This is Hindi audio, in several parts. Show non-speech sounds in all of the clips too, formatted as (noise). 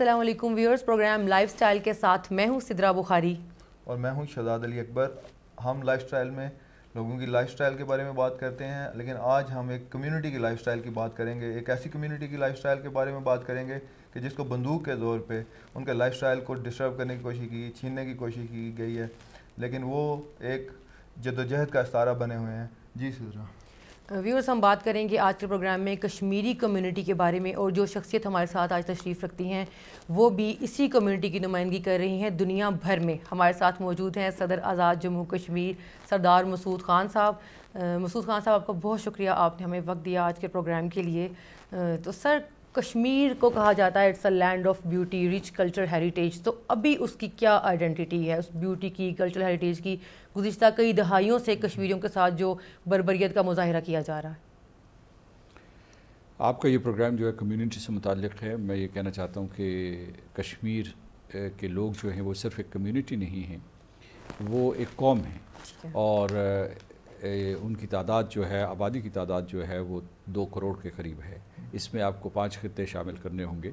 असलम व्यूअर्स प्रोग्राम लाइफस्टाइल के साथ मैं हूँ सिद्रा बुखारी और मैं हूँ शहजाद अली अकबर हम लाइफस्टाइल में लोगों की लाइफस्टाइल के बारे में बात करते हैं लेकिन आज हम एक कम्युनिटी की लाइफस्टाइल की बात करेंगे एक ऐसी कम्युनिटी की लाइफस्टाइल के बारे में बात करेंगे कि जिसको बंदूक के जोर पे उनके लाइफस्टाइल को डिस्टर्ब करने की कोशिश की छीनने की कोशिश की गई है लेकिन वो एक जदोजहद का इशारा बने हुए हैं जी सिद्रा व्यूअर्स हम बात करेंगे आज के प्रोग्राम में कश्मीरी कम्युनिटी के बारे में और जो शख्सियत हमारे साथ आज तशरीफ़ रखती हैं वो भी इसी कम्युनिटी की नुमाइंदगी कर रही हैं दुनिया भर में हमारे साथ मौजूद हैं सदर आज़ाद जम्मू कश्मीर सरदार मसूद खान साहब मसूद खान साहब आपका बहुत शुक्रिया आपने हमें वक्त दिया आज के प्रोग्राम के लिए तो सर कश्मीर को कहा जाता है it's a land of beauty rich culture heritage तो अभी उसकी क्या आइडेंटिटी है उस ब्यूटी की कल्चर हेरिटेज की गुज्तर कई दहाइयों से कश्मीरियों के साथ जो बरबरीत का मुजाहरा किया जा रहा है आपका ये प्रोग्राम जो है कम्युनिटी से मुतक है मैं ये कहना चाहता हूँ कि कश्मीर के लोग जो हैं वो सिर्फ एक कम्यूनिटी नहीं हैं वो एक कौम है और ए, उनकी तादाद जो है आबादी की तादाद जो है वो दो करोड़ के करीब है इसमें आपको पाँच खत्े शामिल करने होंगे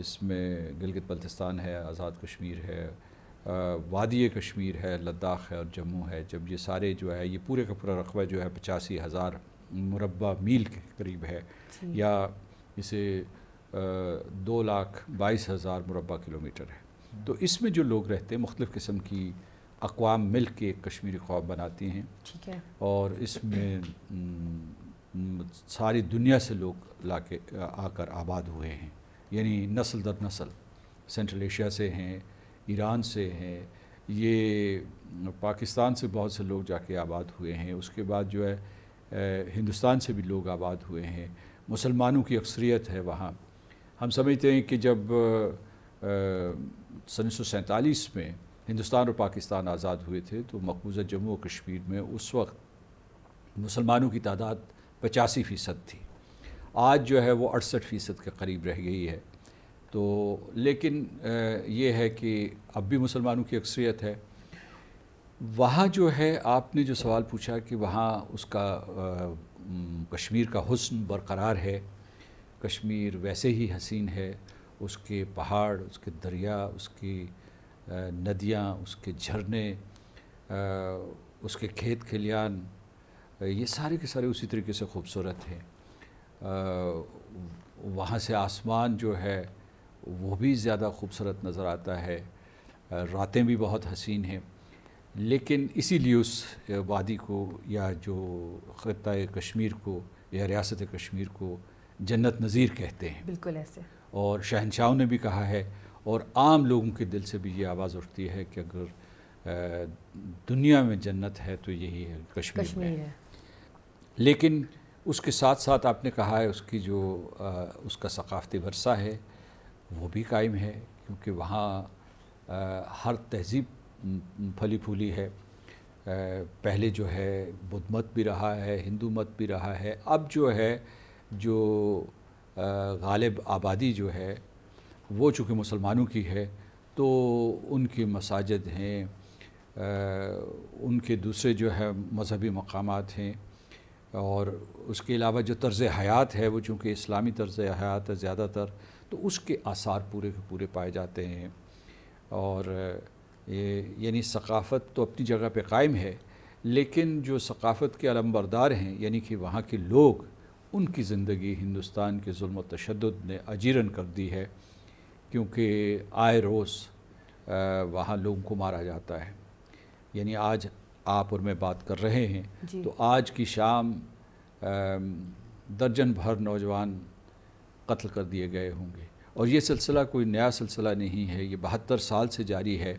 इसमें गिलगित बल्तिस्तान है आज़ाद कश्मीर है वादिय कश्मीर है लद्दाख है और जम्मू है जब ये सारे जो है ये पूरे का पूरा रकबा जो है पचासी हज़ार मुरबा मील के करीब है या इसे दो लाख बाईस हज़ार मुरबा किलोमीटर है हम्म। तो इसमें जो लोग रहते हैं मुख्तफ़ किस्म की अकवाम मिल के कश्मीरी ख्वाब बनाती हैं ठीक है और इसमें सारी दुनिया से लोग ला के आकर आबाद हुए हैं यानी नस्ल दर नस्ल सेंट्रल एशिया से हैं ईरान से हैं ये पाकिस्तान से बहुत से लोग जाके आबाद हुए हैं उसके बाद जो है हिंदुस्तान से भी लोग आबाद हुए हैं मुसलमानों की अक्सरियत है वहाँ हम समझते हैं कि जब सन उन्नीस में हिंदुस्तान और पाकिस्तान आज़ाद हुए थे तो मकबूजा जम्मू और कश्मीर में उस वक्त मुसलमानों की तादाद पचासी फ़ीसद थी आज जो है वो अड़सठ फ़ीसद के करीब रह गई है तो लेकिन ये है कि अब भी मुसलमानों की अक्सरियत है वहाँ जो है आपने जो सवाल पूछा कि वहाँ उसका कश्मीर का हुस्न बरकरार है कश्मीर वैसे ही हसीन है उसके पहाड़ उसके दरिया उसकी नदियाँ उसके झरने उसके खेत खलियान ये सारे के सारे उसी तरीके से खूबसूरत हैं वहाँ से आसमान जो है वो भी ज़्यादा खूबसूरत नज़र आता है रातें भी बहुत हसीन हैं लेकिन इसीलिए उस वादी को या जो ख़त कश्मीर को या रियासत कश्मीर को जन्नत नज़ीर कहते हैं बिल्कुल ऐसे और शहनशाहों ने भी कहा है और आम लोगों के दिल से भी ये आवाज़ उठती है कि अगर दुनिया में जन्नत है तो यही है कश्मीर, कश्मीर में है। लेकिन उसके साथ साथ आपने कहा है उसकी जो आ, उसका सकाफ़ती वर्षा है वो भी कायम है क्योंकि वहाँ हर तहजीब फली फूली है पहले जो है बुद्ध मत भी रहा है हिंदू मत भी रहा है अब जो है जो गालिब आबादी जो है वो चूँकि मुसलमानों की है तो उनकी मसाजद हैं उनके दूसरे जो है मजहबी मकाम हैं और उसके अलावा जो तर्ज़ हयात है वो चूँकि इस्लामी तर्ज़ हयात है ज़्यादातर तो उसके आसार पूरे के पूरे पाए जाते हैं और ये यानी सकाफ़त तो अपनी जगह पे कायम है लेकिन जो सकाफ़त के अलमबरदार हैं यानी कि वहाँ के लोग उनकी ज़िंदगी हिंदुस्तान के म तशद ने अजीरन कर दी है क्योंकि आए रोज़ वहाँ लोगों को मारा जाता है यानी आज आप और मैं बात कर रहे हैं तो आज की शाम दर्जन भर नौजवान कत्ल कर दिए गए होंगे और ये सिलसिला कोई नया सिलसिला नहीं है ये बहत्तर साल से जारी है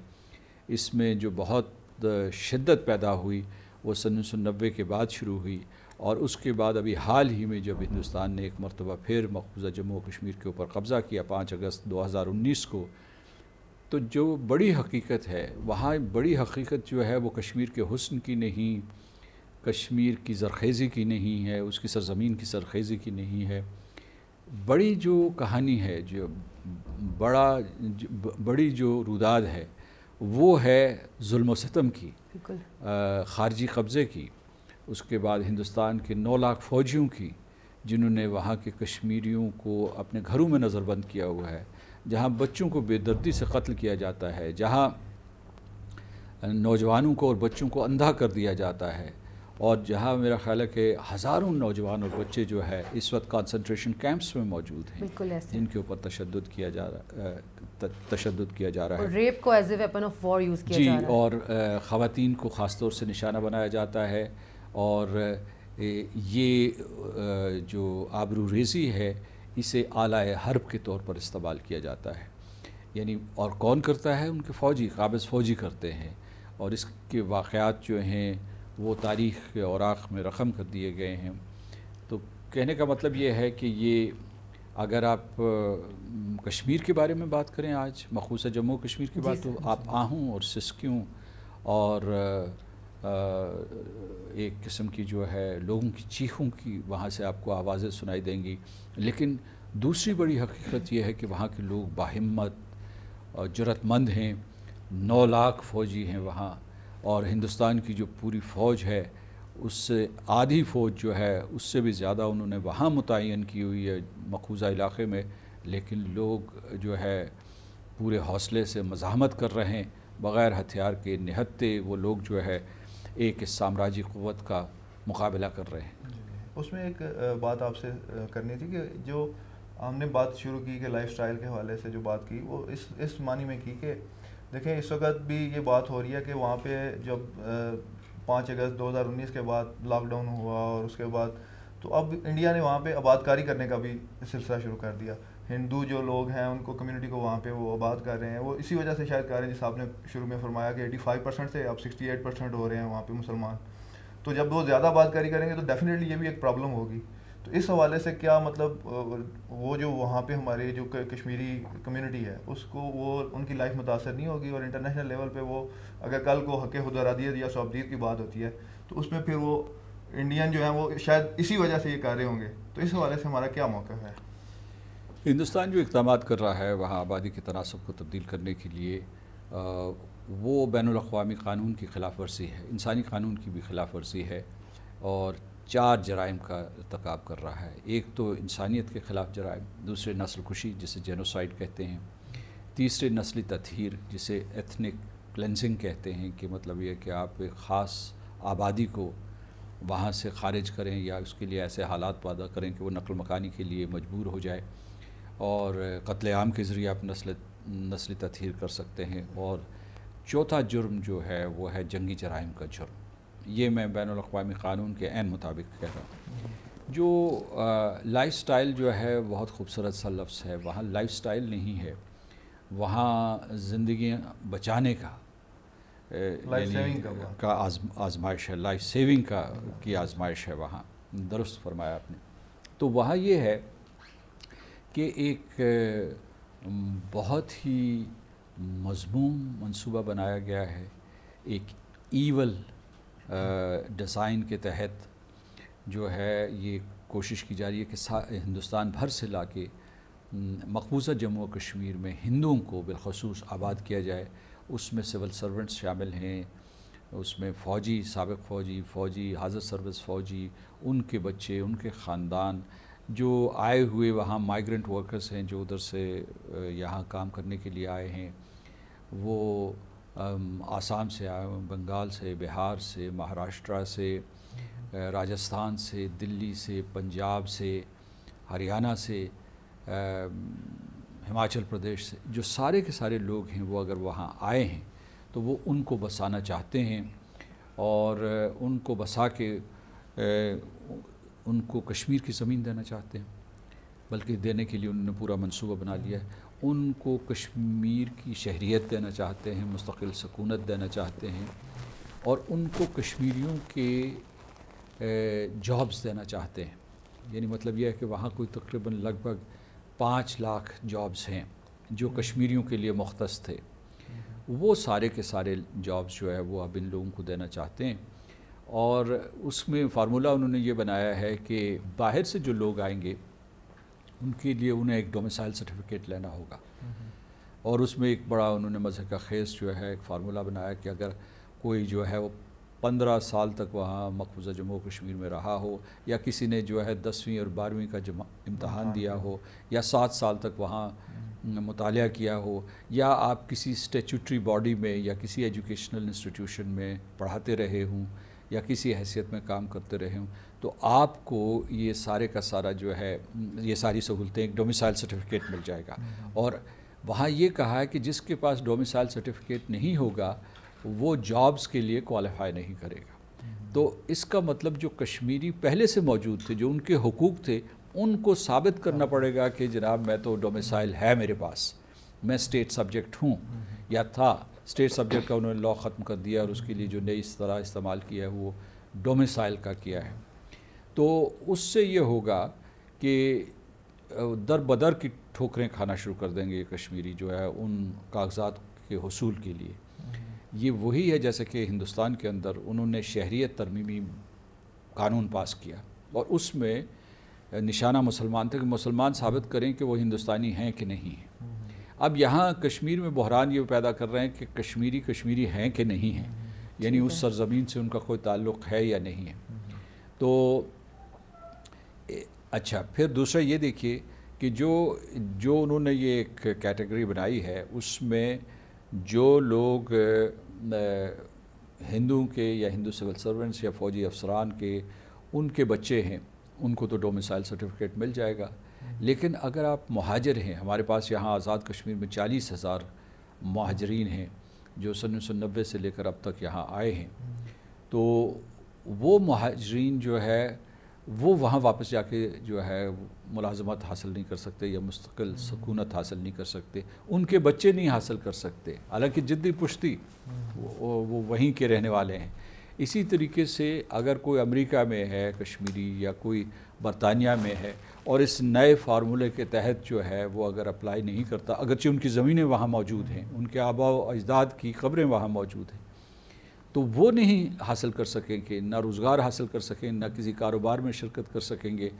इसमें जो बहुत शिद्दत पैदा हुई वो सन उन्नीस सौ नब्बे के बाद शुरू हुई और उसके बाद अभी हाल ही में जब हिंदुस्तान ने एक मरतबा फिर मकबूजा जम्मू कश्मीर के ऊपर कब्ज़ा किया पाँच अगस्त 2019 को तो जो बड़ी हकीकत है वहाँ बड़ी हकीकत जो है वो कश्मीर के हसन की नहीं कश्मीर की जरखेज़ी की नहीं है उसकी सरजमीन की सरखेज़ी की नहीं है बड़ी जो कहानी है जो बड़ा जो, बड़ी जो रुदाद है वो है जुल्म सितम की ख़ारजी कब्ज़े की उसके बाद हिंदुस्तान के नौ लाख फ़ौजियों की जिन्होंने वहाँ के कश्मीरियों को अपने घरों में नज़रबंद किया हुआ है जहाँ बच्चों को बेदर्दी से कत्ल किया जाता है जहाँ नौजवानों को और बच्चों को अंधा कर दिया जाता है और जहाँ मेरा ख्याल है कि हज़ारों नौजवान और बच्चे जो है इस वक्त कॉन्सनट्रेशन कैंप्स में मौजूद हैं जिनके ऊपर तशद किया जा रहा तशद किया जा रहा है रेप को as a weapon of war use किया जी जा रहा है। और ख़वान को ख़ास तौर से निशाना बनाया जाता है और ये जो आबरू रेजी है इसे आलाए हर्ब के तौर पर इस्तेमाल किया जाता है यानी और कौन करता है उनके फ़ौजी काबज़ फ़ौजी करते हैं और इसके वाक़ात जो हैं वो तारीख़ के औराख में रकम कर दिए गए हैं तो कहने का मतलब ये है कि ये अगर आप कश्मीर के बारे में बात करें आज मखूस जम्मू कश्मीर की बात तो आप आहूँ और सिस्क्यों और एक किस्म की जो है लोगों की चीखों की वहाँ से आपको आवाज़ें सुनाई देंगी लेकिन दूसरी बड़ी हकीकत यह है कि वहाँ के लोग बाहिम्मत और ज़रूरतमंद हैं नौ लाख फ़ौजी हैं वहाँ और हिंदुस्तान की जो पूरी फ़ौज है उससे आधी फ़ौज जो है उससे भी ज़्यादा उन्होंने वहाँ मुतन की हुई है मखूज़ा इलाक़े में लेकिन लोग जो है पूरे हौसले से मज़ामत कर रहे हैं बग़ैर हथियार के निहत्ते वो लोग जो है एक साम्राज्य क़वत का मुकाबला कर रहे हैं उसमें एक बात आपसे करनी थी कि जो हमने बात शुरू की कि लाइफ स्टाइल के हवाले से जो बात की वो इस इस मानी में की कि देखें इस वक्त भी ये बात हो रही है कि वहाँ पे जब पाँच अगस्त 2019 के बाद लॉकडाउन हुआ और उसके बाद तो अब इंडिया ने वहाँ पे आबादकारी करने का भी सिलसिला शुरू कर दिया हिंदू जो लोग हैं उनको कम्युनिटी को वहाँ पे वो आबाद कर रहे हैं वो इसी वजह से शायद कर रहे हैं जिस आपने शुरू में फरमाया कि 85 परसेंट से अब 68 परसेंट हो रहे हैं वहाँ पे मुसलमान तो जब वो ज़्यादा आबादकारी करेंगे तो डेफिनेटली ये भी एक प्रॉब्लम होगी तो इस हवाले से क्या मतलब वो जो वहाँ पे हमारे जो कश्मीरी कम्युनिटी है उसको वो उनकी लाइफ मुतासर नहीं होगी और इंटरनेशनल लेवल पे वो अगर कल को हक हदरादियत या सौबदीत की बात होती है तो उसमें फिर वो इंडियन जो है वो शायद इसी वजह से ये कर रहे होंगे तो इस हवाले से हमारा क्या मौका है हिंदुस्तान जो इकदाम कर रहा है वहाँ आबादी के तनासब को तब्दील करने के लिए आ, वो बैन अवी कानून की खिलाफ वर्जी है इंसानी कानून की भी खिलाफ वर्जी है और चार जराइम का इरतकब कर रहा है एक तो इंसानियत के ख़िलाफ़ जराइम दूसरे नस्ल खुशी जिसे जेनोसाइड कहते हैं तीसरे नस्ली तथहर जिसे एथनिक क्लेंजिंग कहते हैं कि मतलब यह कि आप एक ख़ास आबादी को वहाँ से खारिज करें या उसके लिए ऐसे हालात पैदा करें कि वो नकल मकानी के लिए मजबूर हो जाए और कत्लेआम के ज़रिए आप नस्ल नस्ली तथहर कर सकते हैं और चौथा जुर्म जो है वो है जंगी जराइम का जुर्म ये मैं बैन अवी क़ानून के एन मुताबिक कह रहा हूँ जो लाइफ स्टाइल जो है बहुत खूबसूरत सा लफ्स है वहाँ लाइफ स्टाइल नहीं है वहाँ ज़िंदगी बचाने का का, आजमाइश है लाइफ सेविंग का की आजमाइश है वहाँ दुरुस्त फरमाया आपने तो वहाँ ये है कि एक बहुत ही मजमूम मंसूबा बनाया गया है एक ईवल डिज़ाइन के तहत जो है ये कोशिश की जा रही है कि हिंदुस्तान भर से ला के मकबूजा जम्मू कश्मीर में हिंदुओं को बिलखसूस आबाद किया जाए उसमें सिविल सर्वेंट्स शामिल हैं उसमें फ़ौजी सबक फ़ौजी फ़ौजी हाजर सर्विस फ़ौजी उनके बच्चे उनके ख़ानदान जो आए हुए वहाँ माइग्रेंट वर्कर्स हैं जो उधर से यहाँ काम करने के लिए आए हैं वो आसाम से आए बंगाल से बिहार से महाराष्ट्र से राजस्थान से दिल्ली से पंजाब से हरियाणा से हिमाचल प्रदेश से जो सारे के सारे लोग हैं वो अगर वहाँ आए हैं तो वो उनको बसाना चाहते हैं और उनको बसा के उनको कश्मीर की ज़मीन देना चाहते हैं बल्कि देने के लिए उन्होंने पूरा मनसूबा बना लिया है उनको कश्मीर की शहरीत देना चाहते हैं मुस्तकिल सकूनत देना चाहते हैं और उनको कश्मीरियों के जॉब्स देना चाहते हैं यानी मतलब यह है कि वहाँ कोई तकरीबन लगभग पाँच लाख जॉब्स हैं जो कश्मीरियों के लिए मुख्त थे वो सारे के सारे जॉब्स जो है वो अब इन लोगों को देना चाहते हैं और उसमें फार्मूला उन्होंने ये बनाया है कि बाहर से जो लोग आएंगे उनके लिए उन्हें एक डोमिसाइल सर्टिफिकेट लेना होगा हम्म। और उसमें एक बड़ा उन्होंने मज़हब का खेस जो है एक फार्मूला बनाया कि अगर कोई जो है वो पंद्रह साल तक वहाँ मकबूजा जम्मू कश्मीर में रहा हो या किसी ने जो है दसवीं और बारहवीं का जमा इम्तहान दिया हो या सात साल तक वहाँ हम्म। मुताल किया हो या आप किसी स्टेचूटरी बॉडी में या किसी एजुकेशनल इंस्टीट्यूशन में पढ़ाते रहे हों या किसी हैसियत में काम करते रहे हों तो आपको ये सारे का सारा जो है ये सारी सहूलतें एक डोमिसाइल सर्टिफिकेट मिल जाएगा और वहाँ ये कहा है कि जिसके पास डोमिसाइल सर्टिफिकेट नहीं होगा वो जॉब्स के लिए क्वालिफाई नहीं करेगा तो इसका मतलब जो कश्मीरी पहले से मौजूद थे जो उनके हकूक़ थे उनको साबित करना पड़ेगा कि जनाब मैं तो डोमिसाइल है मेरे पास मैं स्टेट सब्जेक्ट हूँ या था स्टेट सब्जेक्ट का उन्होंने लॉ ख़त्म कर दिया और उसके लिए जो नई इस तरह इस्तेमाल किया है वो डोमिसाइल का किया है तो उससे ये होगा कि दर बदर की ठोकरें खाना शुरू कर देंगे कश्मीरी जो है उन कागजात के हसूल के लिए हम्म। ये वही है जैसे कि हिंदुस्तान के अंदर उन्होंने शहरीत तरमीमी कानून पास किया और उसमें निशाना मुसलमान थे कि मुसलमान साबित करें कि वो हिंदुस्तानी हैं कि नहीं हैं हम्म। अब यहाँ कश्मीर में बहरान ये पैदा कर रहे हैं कि कश्मीरी कश्मीरी हैं कि नहीं हैं यानी उस सरजमीन से उनका कोई ताल्लुक़ है या नहीं है तो अच्छा फिर दूसरा ये देखिए कि जो जो उन्होंने ये एक कैटेगरी बनाई है उसमें जो लोग हिंदुओं के या हिंदू सिविल सर्वेंट्स या फ़ौजी अफसरान के उनके बच्चे हैं उनको तो डोमिसाइल सर्टिफिकेट मिल जाएगा लेकिन अगर आप महाजर हैं हमारे पास यहाँ आज़ाद कश्मीर में चालीस हज़ार महाजरीन हैं जो सन उन्नीस सौ नब्बे से लेकर अब तक यहाँ आए हैं तो वो महाजरीन जो है वो वहाँ वापस जाके जो है मुलाजमत हासिल नहीं कर सकते या मुस्तकिल हम्म। सकूनत हासिल नहीं कर सकते उनके बच्चे नहीं हासिल कर सकते हालांकि जिद्दी पुश्ती हम्म। वो, वो वहीं के रहने वाले हैं इसी तरीके से अगर कोई अमेरिका में है कश्मीरी या कोई बरतानिया में है और इस नए फार्मूले के तहत जो है वो अगर अप्लाई नहीं करता अगरचि उनकी ज़मीनें वहाँ मौजूद हैं उनके आबा अजदाद की खबरें वहाँ मौजूद हैं तो वो नहीं हासिल कर सकेंगे ना रोज़गार हासिल कर सकें ना किसी कारोबार में शिरकत कर सकेंगे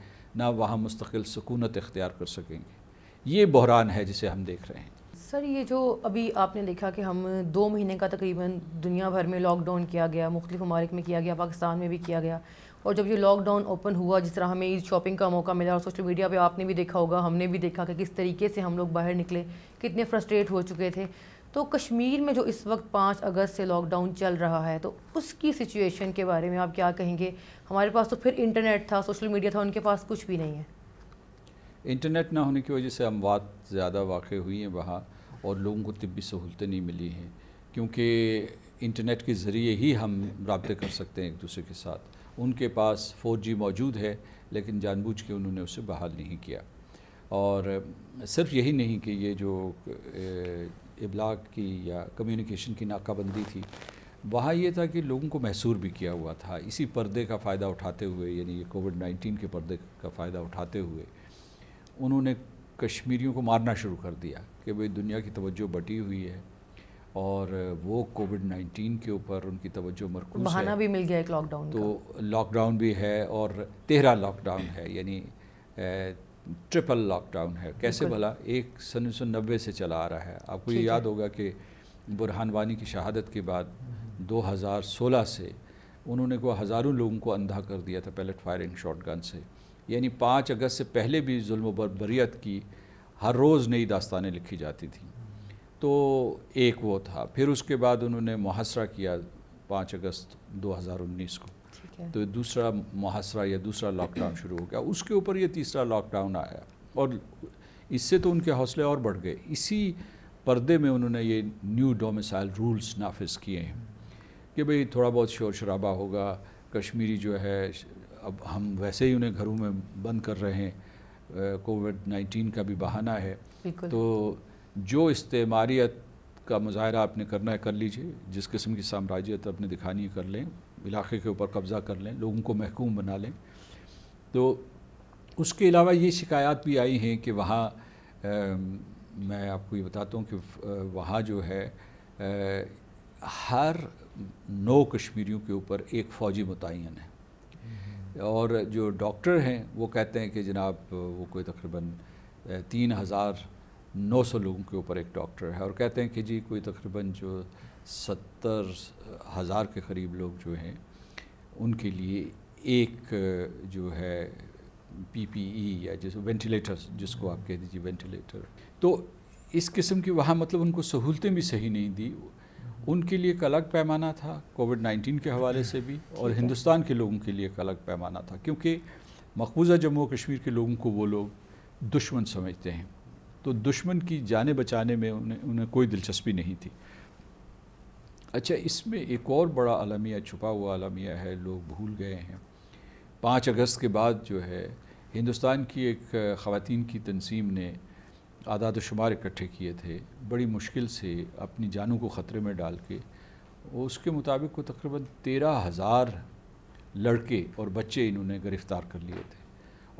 ना वहाँ मुस्तकिल सकूनत इख्तियार कर सकेंगे ये बहरान है जिसे हम देख रहे हैं सर ये जो अभी आपने देखा कि हम दो महीने का तकरीबन दुनिया भर में लॉकडाउन किया गया मुख्तु ममालिक में किया गया पाकिस्तान में भी किया गया और जब ये लॉकडाउन ओपन हुआ जिस तरह हमें शॉपिंग का मौका मिला और सोशल मीडिया पे आपने भी देखा होगा हमने भी देखा कि किस तरीके से हम लोग बाहर निकले कितने फ्रस्ट्रेट हो चुके थे तो कश्मीर में जो इस वक्त पाँच अगस्त से लॉकडाउन चल रहा है तो उसकी सिचुएशन के बारे में आप क्या कहेंगे हमारे पास तो फिर इंटरनेट था सोशल मीडिया था उनके पास कुछ भी नहीं है इंटरनेट ना होने की वजह से हम बात ज़्यादा वाक़ हुई हैं वहाँ और लोगों को तबी सहूलतें नहीं मिली हैं क्योंकि इंटरनेट के ज़रिए ही हम रबते कर सकते हैं एक दूसरे के साथ उनके पास 4G मौजूद है लेकिन जानबूझ के उन्होंने उसे बहाल नहीं किया और सिर्फ यही नहीं कि ये जो इबलाग की या कम्युनिकेशन की नाकाबंदी थी वहाँ ये था कि लोगों को महसूर भी किया हुआ था इसी पर्दे का फ़ायदा उठाते हुए यानी ये कोविड नाइन्टीन के पर्दे का फ़ायदा उठाते हुए उन्होंने कश्मीरियों को मारना शुरू कर दिया कि भाई दुनिया की तवज्जो बटी हुई है और वो कोविड 19 के ऊपर उनकी तवज्जो मरकूज बहाना भी मिल गया एक लॉकडाउन तो लॉकडाउन भी है और तेरह लॉकडाउन है यानी ट्रिपल लॉकडाउन है कैसे भला एक सन उन्नीस सौ नब्बे से चला आ रहा है आपको ये याद होगा कि बुरहान वानी की शहादत के बाद 2016 से उन्होंने को हज़ारों लोगों को अंधा कर दिया था पैलेट फायरिंग शॉटगन से यानी पाँच अगस्त से पहले भी जुल्म बरबरीत की हर रोज़ नई दास्तानें लिखी जाती थी तो एक वो था फिर उसके बाद उन्होंने मुहासरा किया पाँच अगस्त 2019 को तो दूसरा मुहासरा या दूसरा लॉकडाउन शुरू हो गया उसके ऊपर ये तीसरा लॉकडाउन आया और इससे तो उनके हौसले और बढ़ गए इसी पर्दे में उन्होंने ये न्यू डोमिसाइल रूल्स नाफिज किए हैं कि भाई थोड़ा बहुत शोर शराबा होगा कश्मीरी जो है अब हम वैसे ही उन्हें घरों में बंद कर रहे हैं कोविड नाइन्टीन का भी बहाना है तो जो इस्तेमारीत का मुजाहरा आपने करना है कर लीजिए जिस किस्म की साम्राज्यत आपने दिखानी कर लें इलाके के ऊपर कब्ज़ा कर लें लोगों को महकूम बना लें तो उसके अलावा ये शिकायत भी आई हैं कि वहाँ मैं आपको ये बताता हूँ कि वहाँ जो है आ, हर नौ कश्मीरियों के ऊपर एक फ़ौजी मुतन है और जो डॉक्टर हैं वो कहते हैं कि जनाब वो कोई तकरीबन तीन हज़ार 900 लोगों के ऊपर एक डॉक्टर है और कहते हैं कि जी कोई तकरीबन जो सत्तर हज़ार के करीब लोग जो हैं उनके लिए एक जो है पीपीई e या जैसे वेंटिलेटर्स जिसको आप कह दीजिए वेंटिलेटर तो इस किस्म की वहाँ मतलब उनको सहूलतें भी सही नहीं दी उनके लिए एक अलग पैमाना था कोविड 19 के हवाले से भी और हिंदुस्तान के लोगों के लिए एक अलग पैमाना था क्योंकि मकबूजा जम्मू कश्मीर के लोगों को वो लोग दुश्मन समझते हैं तो दुश्मन की जाने बचाने में उन्हें उन्हें कोई दिलचस्पी नहीं थी अच्छा इसमें एक और बड़ा अलमिया छुपा हुआ अलमिया है लोग भूल गए हैं पाँच अगस्त के बाद जो है हिंदुस्तान की एक ख़वान की तनसीम ने आदाद शुमार इकट्ठे किए थे बड़ी मुश्किल से अपनी जानों को ख़तरे में डाल के उसके मुताबिक को तकरीबन तेरह हज़ार लड़के और बच्चे इन्होंने गिरफ़्तार कर लिए थे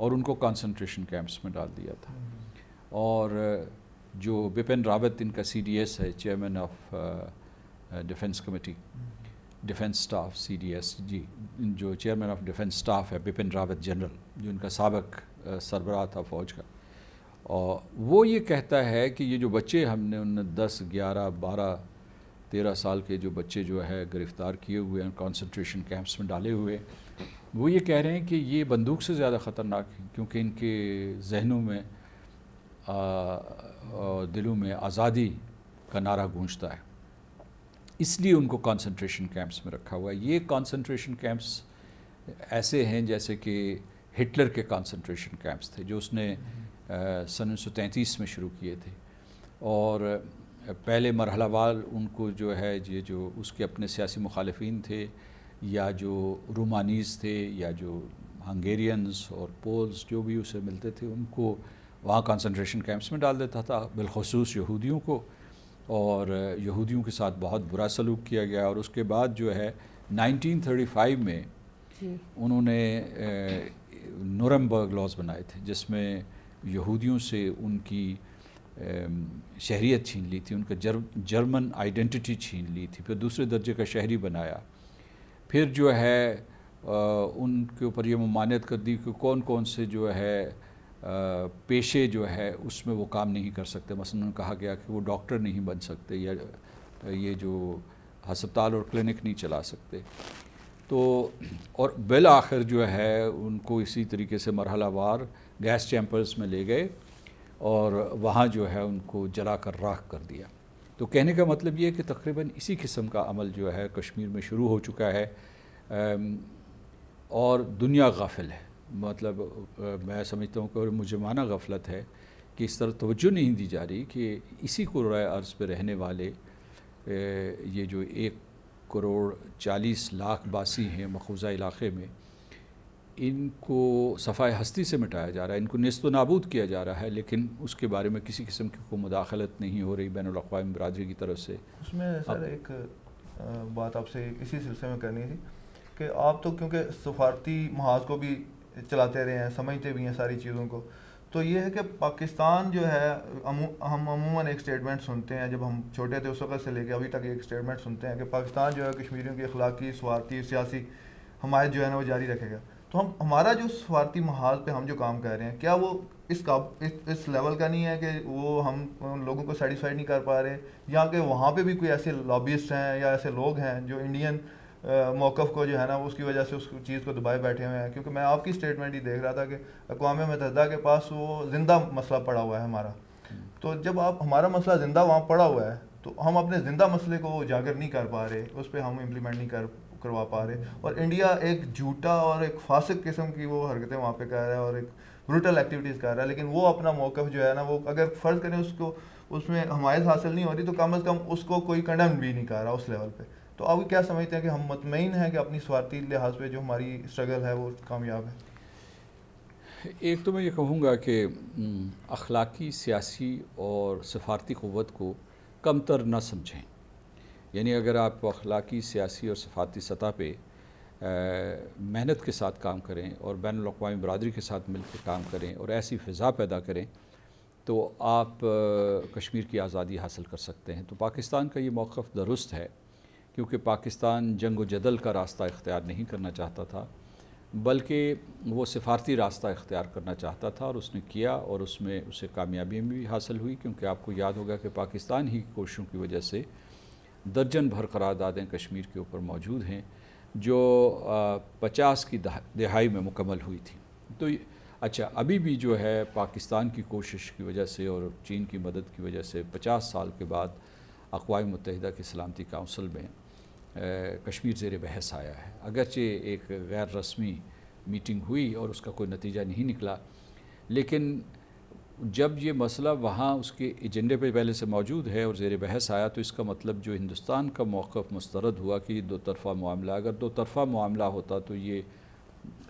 और उनको कंसंट्रेशन कैंप्स में डाल दिया था और जो बिपिन रावत इनका सीडीएस है chairman of defence committee defence staff CDS ji जो चेयरमैन ऑफ डिफेंस स्टाफ है बिपिन रावत जनरल जो इनका सबक सरबरा था फ़ौज का और वो ये कहता है कि ये जो बच्चे हमने उन दस ग्यारह बारह तेरह साल के जो बच्चे जो है गिरफ़्तार किए हुए हैं कॉन्सनट्रेशन कैंप्स में डाले हुए वो ये कह रहे हैं कि ये बंदूक से ज़्यादा ख़तरनाक है क्योंकि इनके जहनों में दिलों में आज़ादी का नारा गूंजता है इसलिए उनको कंसंट्रेशन कैंप्स में रखा हुआ है ये कंसंट्रेशन कैंप्स ऐसे हैं जैसे कि हिटलर के कंसंट्रेशन कैंप्स थे जो उसने सन उन्नीस सौ तैंतीस में शुरू किए थे और पहले मरहलावाल उनको जो है ये जो उसके अपने सियासी मुखालफन थे या जो रोमानीज़ थे या जो हंगेरियंस और पोल्स जो भी उसे मिलते थे उनको वहाँ कंसनट्रेशन कैंप्स में डाल देता था बिलखसूस यहूदियों को और यहूदियों के साथ बहुत बुरा सलूक किया गया और उसके बाद जो है 1935 में उन्होंने नोरमबर्ग लॉज बनाए थे जिसमें यहूदियों से उनकी शहरीत छीन ली थी उनका जर, जर्मन आइडेंटिटी छीन ली थी फिर दूसरे दर्जे का शहरी बनाया फिर जो है उनके ऊपर ये ममानियत कर दी कि कौन कौन से जो है पेशे जो है उसमें वो काम नहीं कर सकते मसलन कहा गया कि वो डॉक्टर नहीं बन सकते या ये जो हस्पताल और क्लिनिक नहीं चला सकते तो और बिल आखिर जो है उनको इसी तरीके से मरहलावार गैस चैम्पर्स में ले गए और वहाँ जो है उनको जला कर राख कर दिया तो कहने का मतलब ये है कि तकरीबन इसी किस्म का अमल जो है कश्मीर में शुरू हो चुका है और दुनिया गाफिल है मतलब आ, मैं समझता हूँ कि मुझे माना गफलत है कि इस तरह तोज्जो नहीं दी जा रही कि इसी कुराए अर्ज़ पर रहने वाले ये जो एक करोड़ चालीस लाख बासी हैं मखूज़ा इलाके में इनको सफ़ाई हस्ती से मिटाया जा रहा है इनको नस्त नाबूद किया जा रहा है लेकिन उसके बारे में किसी किस्म की कोई मुदाखलत नहीं हो रही बैन अवी बरदरी की तरफ से उसमें सर एक बात आपसे इसी सिलसिले में करनी थी कि आप तो क्योंकि सफारती महाज को भी चलाते रहे हैं समझते भी हैं सारी चीज़ों को तो ये है कि पाकिस्तान जो है हम अमूमन एक स्टेटमेंट सुनते हैं जब हम छोटे थे उस वक्त से लेके अभी तक एक स्टेटमेंट सुनते हैं कि पाकिस्तान जो है कश्मीरियों की अखलाकी स्वार्थी सियासी हमारे जो है ना वो जारी रखेगा तो हम हमारा जो स्वार्थी महाज पे हम जो काम कर रहे हैं क्या वो इस का इस, इस लेवल का नहीं है कि वो हम लोगों को सेटिस्फाई नहीं कर पा रहे या कि वहाँ पर भी कोई ऐसे लॉबिस्ट हैं या ऐसे लोग हैं जो इंडियन मौक़ को जो है ना उसकी वजह से उस चीज़ को दबाए बैठे हुए हैं क्योंकि मैं आपकी स्टेटमेंट ही देख रहा था कि अकवा मतदा के पास वो ज़िंदा मसला पड़ा हुआ है हमारा तो जब आप हमारा मसला ज़िंदा वहाँ पड़ा हुआ है तो हम अपने ज़िंदा मसले को उजागर नहीं कर पा रहे उस पर हम इम्प्लीमेंट नहीं कर करवा पा रहे और इंडिया एक झूठा और एक फासिक किस्म की वो हरकतें वहाँ पे कर रहा है और एक ब्रूटल एक्टिविटीज़ कर रहा है लेकिन वो अपना मौक़ जो है ना वो अगर फ़र्ज़ करें उसको उसमें हमायत हासिल नहीं हो रही तो कम अज़ कम उसको कोई कंडम भी नहीं कर रहा उस लेवल पर तो आप क्या समझते हैं कि हम मतमिन हैं कि अपनी स्वार्थी लिहाज पे जो हमारी स्ट्रगल है वो कामयाब है एक तो मैं ये कहूँगा कि अखलाकी सियासी और सफारती क़वत को कम तर समझें यानी अगर आप अखलाकी सियासी और सफारती सतह पर मेहनत के साथ काम करें और बैन अवी बरदरी के साथ मिलकर काम करें और ऐसी फ़िज़ा पैदा करें तो आप कश्मीर की आज़ादी हासिल कर सकते हैं तो पाकिस्तान का ये मौक़ दुरुस्त है क्योंकि पाकिस्तान जंग व जदल का रास्ता इख्तियार नहीं करना चाहता था बल्कि वो सिफारती रास्ता इख्तियार करना चाहता था और उसने किया और उसमें उसे कामयाबी भी हासिल हुई क्योंकि आपको याद होगा कि पाकिस्तान ही कोशिशों की वजह से दर्जन भर करारदादें कश्मीर के ऊपर मौजूद हैं जो पचास की दहाई में मुकम्मल हुई थी तो अच्छा अभी भी जो है पाकिस्तान की कोशिश की वजह से और चीन की मदद की वजह से पचास साल के बाद अकवा मुतहद के सलामती काउंसिल में कश्मीर ज़ेर बहस आया है अगरचे एक गैर रस्मी मीटिंग हुई और उसका कोई नतीजा नहीं निकला लेकिन जब ये मसला वहाँ उसके एजेंडे पे पहले से मौजूद है और ज़ेर बहस आया तो इसका मतलब जो हिंदुस्तान का मौक़ मुस्तरद हुआ कि दो तरफ़ा मामला अगर दो तरफ़ा मामला होता तो ये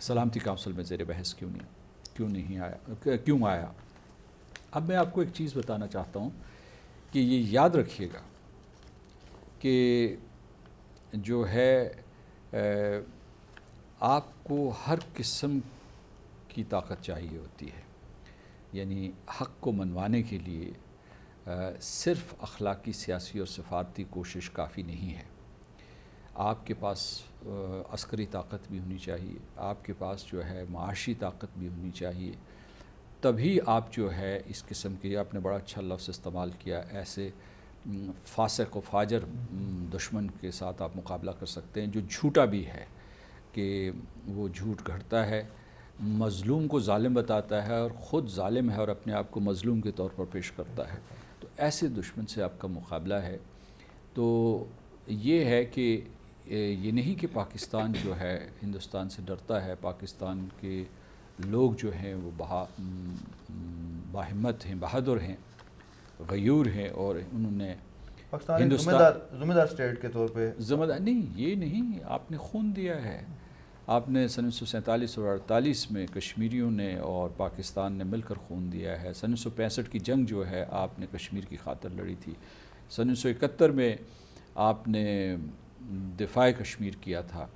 सलामती काउंसिल में ज़ेर बहस क्यों नहीं क्यों नहीं आया क्यों आया अब मैं आपको एक चीज़ बताना चाहता हूँ कि ये याद रखिएगा कि जो है आपको हर किस्म की ताकत चाहिए होती है यानी हक़ को मनवाने के लिए आ, सिर्फ अखलाकी सियासी और सफारती कोशिश काफ़ी नहीं है आपके पास अस्करी ताकत भी होनी चाहिए आपके पास जो है माशी ताकत भी होनी चाहिए तभी आप जो है इस किस्म के आपने बड़ा अच्छा लफ्ज़ इस्तेमाल किया ऐसे फासक व फाजर दुश्मन के साथ आप मुकाबला कर सकते हैं जो झूठा भी है कि वो झूठ घटता है मज़लूम को ालिम बताता है और ख़ुद ालिम है और अपने आप को मज़लूम के तौर पर पेश करता है तो ऐसे दुश्मन से आपका मुकाबला है तो ये है कि ये नहीं कि पाकिस्तान जो है हिंदुस्तान से डरता है पाकिस्तान के लोग जो हैं वो बहा बाहिमत हैं बहादुर हैं गयूर हैं और उन्होंने स्टेट के तौर पे जुम्मेदार नहीं ये नहीं आपने खून दिया है आपने सन उन्नीस सौ सैंतालीस और अड़तालीस में कश्मीरियों ने और पाकिस्तान ने मिलकर खून दिया है सन उन्नीस सौ पैंसठ की जंग जो है आपने कश्मीर की खातर लड़ी थी सन उन्नीस सौ इकहत्तर में आपने दिफा कश्मीर किया था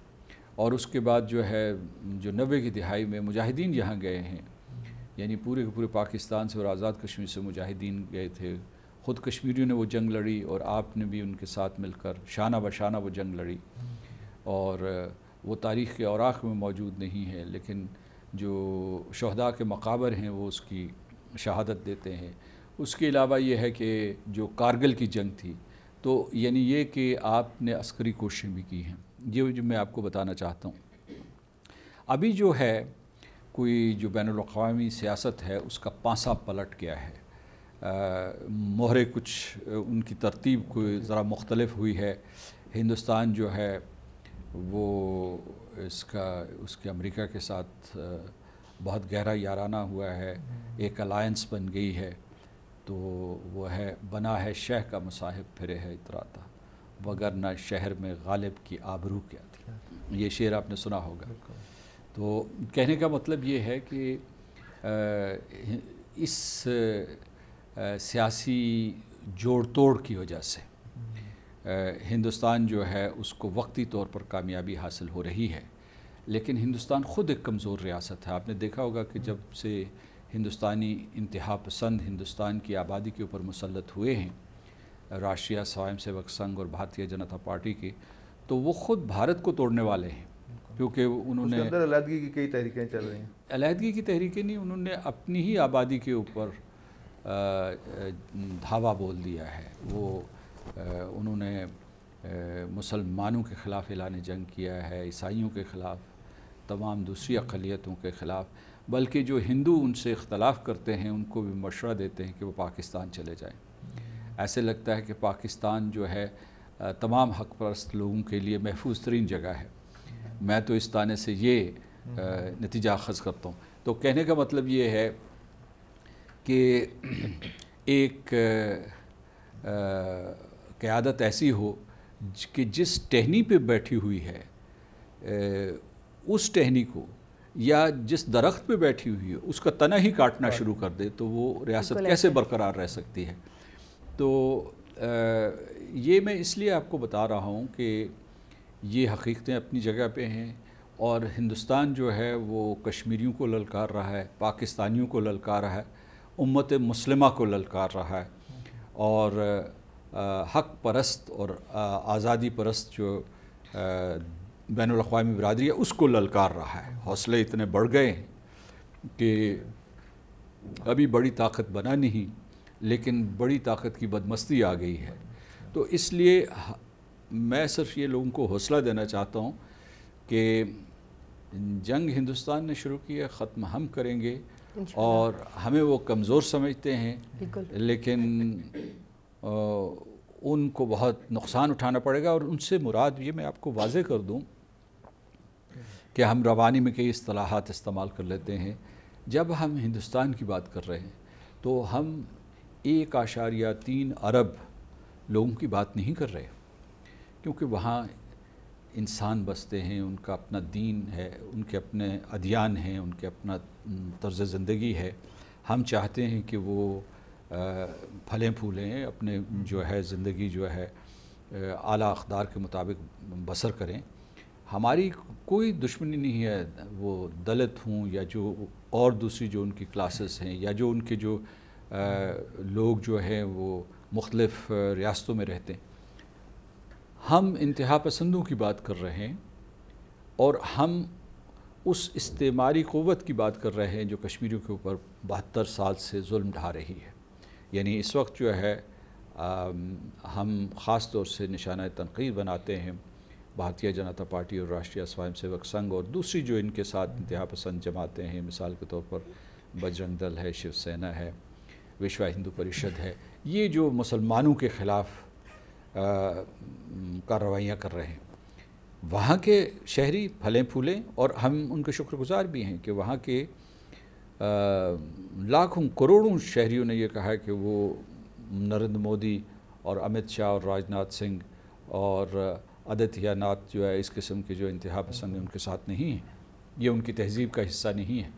और उसके बाद जो है जो नबे की दिहाई में मुजाहिदीन यहाँ गए हैं यानी पूरे के पूरे पाकिस्तान से और आज़ाद कश्मीर से मुजाहिदीन गए थे ख़ुद कश्मीरियों ने वो जंग लड़ी और आपने भी उनके साथ मिलकर शाना बशाना वो जंग लड़ी और वो तारीख़ के औराख में मौजूद नहीं है लेकिन जो शहदा के मकाबर हैं वो उसकी शहादत देते हैं उसके अलावा ये है कि जो कारगिल की जंग थी तो यानी ये कि आपने अस्करी कोशिशें भी की हैं ये जो मैं आपको बताना चाहता हूँ अभी जो है कोई जो बैन अवी सियासत है उसका पासा पलट गया है मोहरे कुछ उनकी तरतीब कोई ज़रा मुख्तलफ हुई है हिंदुस्तान जो है वो इसका उसके अमेरिका के साथ बहुत गहरा याराना हुआ है एक अलायंस बन गई है तो वो है बना है शह का मुसाहिब फिरे है इतराता वगरना शहर में गालिब की आबरू क्या थी ये शेर आपने सुना होगा तो कहने का मतलब ये है कि इस सियासी जोड़ तोड़ की वजह से हिंदुस्तान जो है उसको वक्ती तौर पर कामयाबी हासिल हो रही है लेकिन हिंदुस्तान ख़ुद एक कमज़ोर रियासत है आपने देखा होगा कि जब से हिंदुस्तानी इंतहा पसंद हिंदुस्तान की आबादी के ऊपर मुसलत हुए हैं राष्ट्रीय स्वयं सेवक संघ और भारतीय जनता पार्टी के तो वो ख़ुद भारत को तोड़ने वाले हैं क्योंकि उन्होंने अलीहदगी की कई तहरीकें चल रही हैं अलीहदगी की तहरीकें नहीं उन्होंने अपनी ही आबादी के ऊपर धावा बोल दिया है वो उन्होंने मुसलमानों के ख़िलाफ़ एलान जंग किया है ईसाइयों के ख़िलाफ़ तमाम दूसरी अकलीतों के ख़िलाफ़ बल्कि जो हिंदू उनसे इख्तलाफ़ करते हैं उनको भी मशवरा देते हैं कि वो पाकिस्तान चले जाएँ ऐसे लगता है कि पाकिस्तान जो है तमाम हक परस्त लोगों के लिए महफूज तरीन जगह है मैं तो इस ताने से ये हम्म। नतीजा अखज़ करता हूँ तो कहने का मतलब ये है कि (clears throat) एक क़्यादत ऐसी हो कि जिस टहनी पे बैठी हुई है उस टहनी को या जिस दरख्त पे बैठी हुई है उसका तना ही काटना शुरू कर दे तो वो रियासत कैसे बरकरार रह सकती है तो आ, ये मैं इसलिए आपको बता रहा हूँ कि ये हकीकतें अपनी जगह पे हैं और हिंदुस्तान जो है वो कश्मीरियों को ललकार रहा है पाकिस्तानियों को ललकार रहा है उम्मत मुस्लिमा को ललकार रहा है और हक परस्त और आज़ादी परस्त जो बैन अवी बरदरी है उसको ललकार रहा है हौसले इतने बढ़ गए हैं कि अभी बड़ी ताकत बना नहीं लेकिन बड़ी ताकत की बदमस्ती आ गई है तो इसलिए मैं सिर्फ ये लोगों को हौसला देना चाहता हूँ कि जंग हिंदुस्तान ने शुरू की है ख़त्म हम करेंगे और हमें वो कमज़ोर समझते हैं लेकिन आ, उनको बहुत नुकसान उठाना पड़ेगा और उनसे मुराद ये मैं आपको वाजे कर दूँ कि हम रवानी में कई असलाहत इस्तेमाल कर लेते हैं जब हम हिंदुस्तान की बात कर रहे हैं तो हम एक आशारिया तीन अरब लोगों की बात नहीं कर रहे क्योंकि वहाँ इंसान बसते हैं उनका अपना दीन है उनके अपने अध्ययन हैं उनके अपना तर्ज ज़िंदगी है हम चाहते हैं कि वो फलें फूलें अपने जो है ज़िंदगी जो है आला अखदार के मुताबिक बसर करें हमारी कोई दुश्मनी नहीं है वो दलित हूँ या जो और दूसरी जो उनकी क्लासेस हैं या जो उनके जो आ, लोग जो हैं वो मुख्तलफ़ रियासतों में रहते हैं हम इंतहा पसंदों की बात कर रहे हैं और हम उस इस्तेमारी क़वत की बात कर रहे हैं जो कश्मीरियों के ऊपर बहत्तर साल से जुल्म ढा रही है यानी इस वक्त जो है आ, हम ख़ास तौर से निशाना तनकीद बनाते हैं भारतीय जनता पार्टी और राष्ट्रीय स्वयं सेवक संघ और दूसरी जो इनके साथ इंतहा पसंद जमाते हैं मिसाल के तौर पर बजरंग दल है शिवसेना है विश्व हिंदू परिषद है ये जो मुसलमानों के ख़िलाफ़ कार्रवाइयाँ कर रहे हैं वहाँ के शहरी फलें फूलें और हम उनके शुक्रगुजार भी हैं कि वहाँ के लाखों करोड़ों शहरियों ने यह कहा कि वो नरेंद्र मोदी और अमित शाह और राजनाथ सिंह और आदित्य नाथ जो है इस किस्म के जो इंतहा पसंद हैं उनके साथ नहीं हैं ये उनकी तहजीब का हिस्सा नहीं है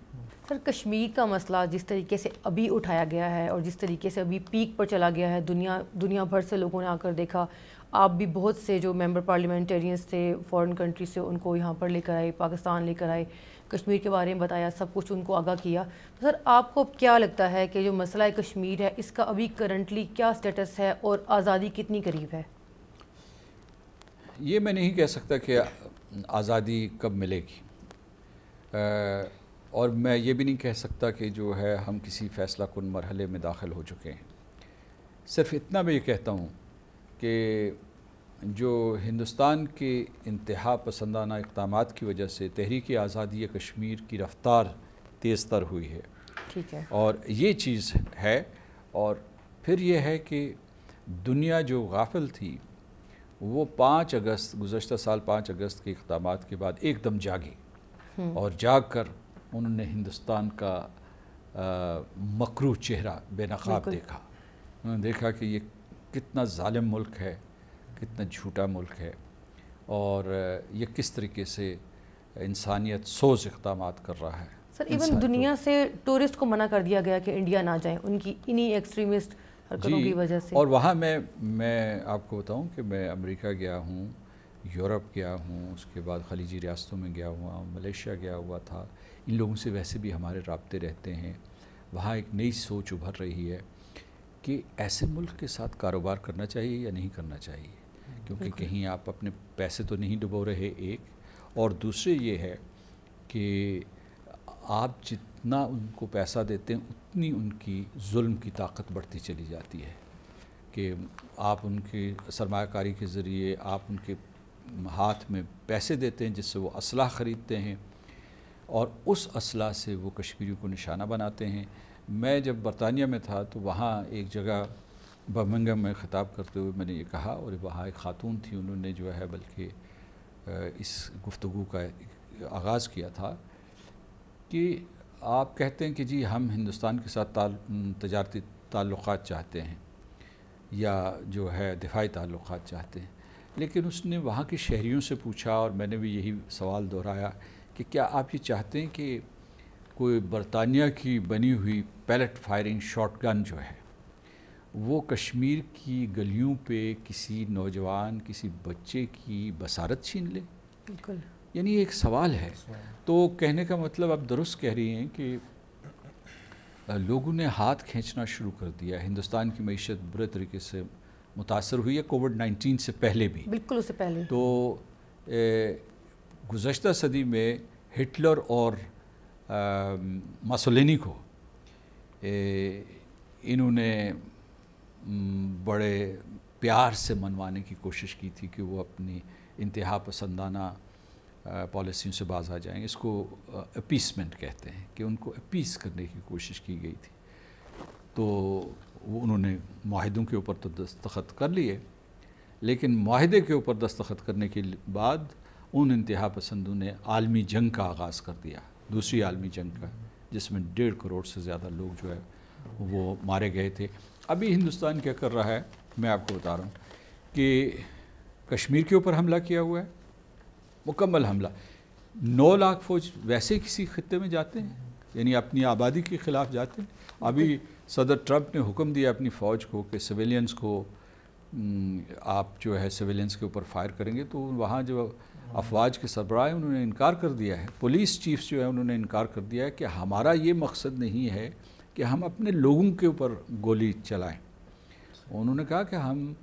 सर कश्मीर का मसला जिस तरीके से अभी उठाया गया है और जिस तरीके से अभी पीक पर चला गया है दुनिया दुनिया भर से लोगों ने आकर देखा आप भी बहुत से जो मेंबर पार्लियामेंटेरियंस थे फॉरेन कंट्री से उनको यहाँ पर लेकर आए पाकिस्तान लेकर आए कश्मीर के बारे में बताया सब कुछ उनको आगाह किया तो सर आपको अब क्या लगता है कि जो मसला है कश्मीर है इसका अभी करंटली क्या स्टेटस है और आज़ादी कितनी करीब है ये मैं नहीं कह सकता कि आज़ादी कब मिलेगी और मैं ये भी नहीं कह सकता कि जो है हम किसी फ़ैसला कन मरहले में दाखिल हो चुके हैं सिर्फ इतना मैं ये कहता हूँ कि जो हिंदुस्तान के इंतहा पसंदाना इकदाम की वजह से तहरीक आज़ादी कश्मीर की रफ्तार तेज़ तर हुई है ठीक है और ये चीज़ है और फिर यह है कि दुनिया जो गाफिल थी वो पाँच अगस्त गुजशत साल पाँच अगस्त के इकदाम के बाद एकदम जागी हम्म। और जाग कर उन्होंने हिंदुस्तान का मकरू चेहरा बेनकाब देखा उन्होंने देखा कि ये कितना ालिम मुल्क है कितना झूठा मुल्क है और ये किस तरीके से इंसानियत सोच इकदाम कर रहा है सर इवन दुनिया से टूरिस्ट को मना कर दिया गया कि इंडिया ना जाए उनकी इन्हीं एक्सट्रीमिस्ट की वजह से और वहाँ मैं मैं आपको बताऊँ कि मैं अमेरिका गया हूँ यूरोप गया हूँ उसके बाद खलीजी रियासतों में गया हुआ मलेशिया गया हुआ था इन लोगों से वैसे भी हमारे रबते रहते हैं वहाँ एक नई सोच उभर रही है कि ऐसे मुल्क के साथ कारोबार करना चाहिए या नहीं करना चाहिए क्योंकि कहीं आप अपने पैसे तो नहीं डुबो रहे एक और दूसरे ये है कि आप जितना उनको पैसा देते हैं उतनी उनकी जुल्म की ताकत बढ़ती चली जाती है कि आप उनके सरमाकारी के ज़रिए आप उनके हाथ में पैसे देते हैं जिससे वो असलाह ख़रीदते हैं और उस असला से वो कश्मीरियों को निशाना बनाते हैं मैं जब बरतानिया में था तो वहाँ एक जगह बमंगम में ख़िताब करते हुए मैंने ये कहा और वहाँ एक ख़ातून थी उन्होंने जो है बल्कि इस गुफ्तु का आगाज़ किया था कि आप कहते हैं कि जी हम हिंदुस्तान के साथ ताल, तजारती ताल्लुक़ चाहते हैं या जो है दिफाई ताल्लुक़ चाहते हैं लेकिन उसने वहाँ के शहरीों से पूछा और मैंने भी यही सवाल दोहराया कि क्या आप ये चाहते हैं कि कोई बरतानिया की बनी हुई पैलेट फायरिंग शॉटगन जो है वो कश्मीर की गलियों पे किसी नौजवान किसी बच्चे की बसारत छीन ले बिल्कुल यानी एक सवाल है तो कहने का मतलब आप दुरुस्त कह रही हैं कि लोगों ने हाथ खींचना शुरू कर दिया हिंदुस्तान की मीशत बुरे तरीके से मुतासर हुई है कोविड नाइन्टीन से पहले भी बिल्कुल उससे पहले तो गुज्त सदी में हिटलर और मसोलिनी को ए, इन्होंने बड़े प्यार से मनवाने की कोशिश की थी कि वो अपनी इंतहा पसंदाना पॉलिसियों से बाज आ जाएँ इसको अपीसमेंट कहते हैं कि उनको अपीस करने की कोशिश की गई थी तो वो उन्होंने माहिदों के ऊपर तो दस्तखत कर लिए लेकिन माहदे के ऊपर दस्तखत करने के बाद उन इंतहा पसंदों ने आलमी जंग का आगाज़ कर दिया दूसरी आलमी जंग का जिसमें डेढ़ करोड़ से ज़्यादा लोग जो है वो मारे गए थे अभी हिंदुस्तान क्या कर रहा है मैं आपको बता रहा हूँ कि कश्मीर के ऊपर हमला किया हुआ है मुकम्मल हमला नौ लाख फौज वैसे किसी खत्े में जाते हैं यानी अपनी आबादी के ख़िलाफ़ जाते हैं अभी सदर ट्रंप ने हुक्म दिया अपनी फ़ौज को कि सिविलियंस को आप जो है सिविलियंस के ऊपर फायर करेंगे तो वहाँ जो अफवाज के सरबरा उन्होंने इनकार कर दिया है पुलिस चीफ्स जो है उन्होंने इनकार कर दिया है कि हमारा ये मकसद नहीं है कि हम अपने लोगों के ऊपर गोली चलाएं उन्होंने कहा कि हम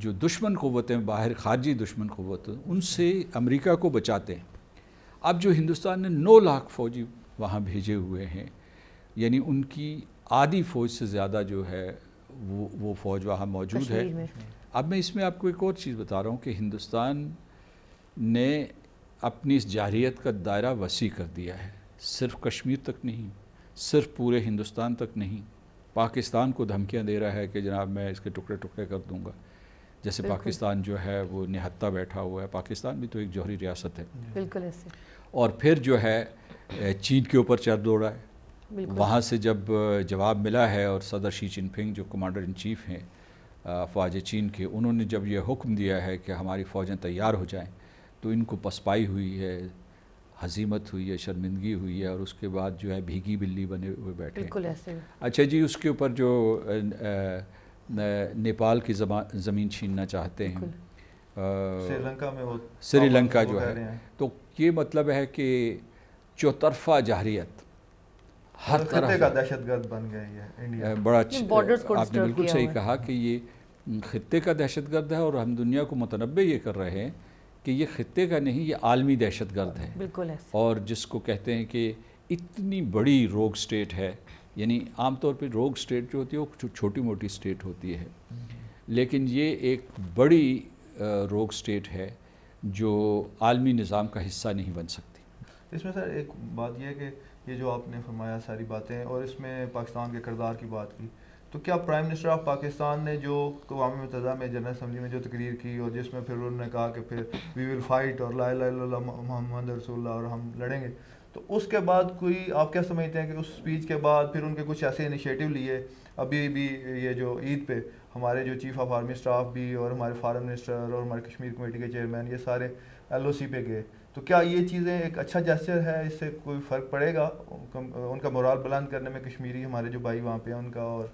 जो दुश्मन क़वतें बाहर खारजी दुश्मन क़वत उनसे अमेरिका को बचाते हैं अब जो हिंदुस्तान ने नौ लाख फ़ौजी वहाँ भेजे हुए हैं यानी उनकी आधी फ़ौज से ज़्यादा जो है वो वो फ़ौज वहाँ मौजूद है अब मैं इसमें आपको एक और चीज़ बता रहा हूँ कि हिंदुस्तान ने अपनी इस जारियत का दायरा वसी कर दिया है सिर्फ कश्मीर तक नहीं सिर्फ पूरे हिंदुस्तान तक नहीं पाकिस्तान को धमकियां दे रहा है कि जनाब मैं इसके टुकड़े टुकड़े कर दूंगा जैसे पाकिस्तान जो है वो निहत्ता बैठा हुआ है पाकिस्तान भी तो एक जौहरी रियासत है बिल्कुल ऐसे और फिर जो है चीन के ऊपर चर दौड़ा है वहाँ से जब जवाब मिला है और सदर शी चिनफिंग जो कमांडर इन चीफ हैं फ़ौज चीन के उन्होंने जब यह हुक्म दिया है कि हमारी फ़ौजें तैयार हो जाएं तो इनको पसपाई हुई है हजीमत हुई है शर्मिंदगी हुई है और उसके बाद जो है भीगी बिल्ली बने हुए बैठे बिल्कुल ऐसे अच्छा जी उसके ऊपर जो नेपाल की ज़मीन छीनना चाहते हैं श्रीलंका में श्रीलंका जो है तो ये मतलब है कि चौतरफा जहरीत हर तरह का दहशतगर्द बन गया है बड़ा अच्छा आपने बिल्कुल सही कहा कि ये खत्े का दहशतगर्द है और हम दुनिया को मतनबे ये कर रहे हैं कि ये ख़त्े का नहीं ये आलमी दहशत गर्द है बिल्कुल है और जिसको कहते हैं कि इतनी बड़ी रोग स्टेट है यानी आमतौर पर रोग स्टेट जो होती है वो छोटी मोटी स्टेट होती है लेकिन ये एक बड़ी रोग स्टेट है जो आलमी निज़ाम का हिस्सा नहीं बन सकती इसमें सर एक बात यह है कि ये जो आपने फरमाया सारी बातें और इसमें पाकिस्तान के करदार की बात की तो क्या प्राइम मिनिस्टर ऑफ पाकिस्तान ने जो अवी मतदा में जनरल असम्बली में जो तकरीर की और जिसमें फिर उन्होंने कहा कि फिर वी विल फाइट और ला ला मोहम्मद रसोल्ला और हम लड़ेंगे तो उसके बाद कोई आप क्या समझते हैं कि उस स्पीच के बाद फिर उनके कुछ ऐसे इनिशिएटिव लिए अभी भी ये जो ईद पे हमारे जो चीफ ऑफ आर्मी स्टाफ भी और हमारे फॉरेन मिनिस्टर और हमारे कश्मीर कमेटी के चेयरमैन ये सारे एल पे गए तो क्या ये चीज़ें एक अच्छा जेस्चर है इससे कोई फ़र्क पड़ेगा उनका मोराल बुलंद करने में कश्मीरी हमारे जो भाई वहाँ पे हैं उनका और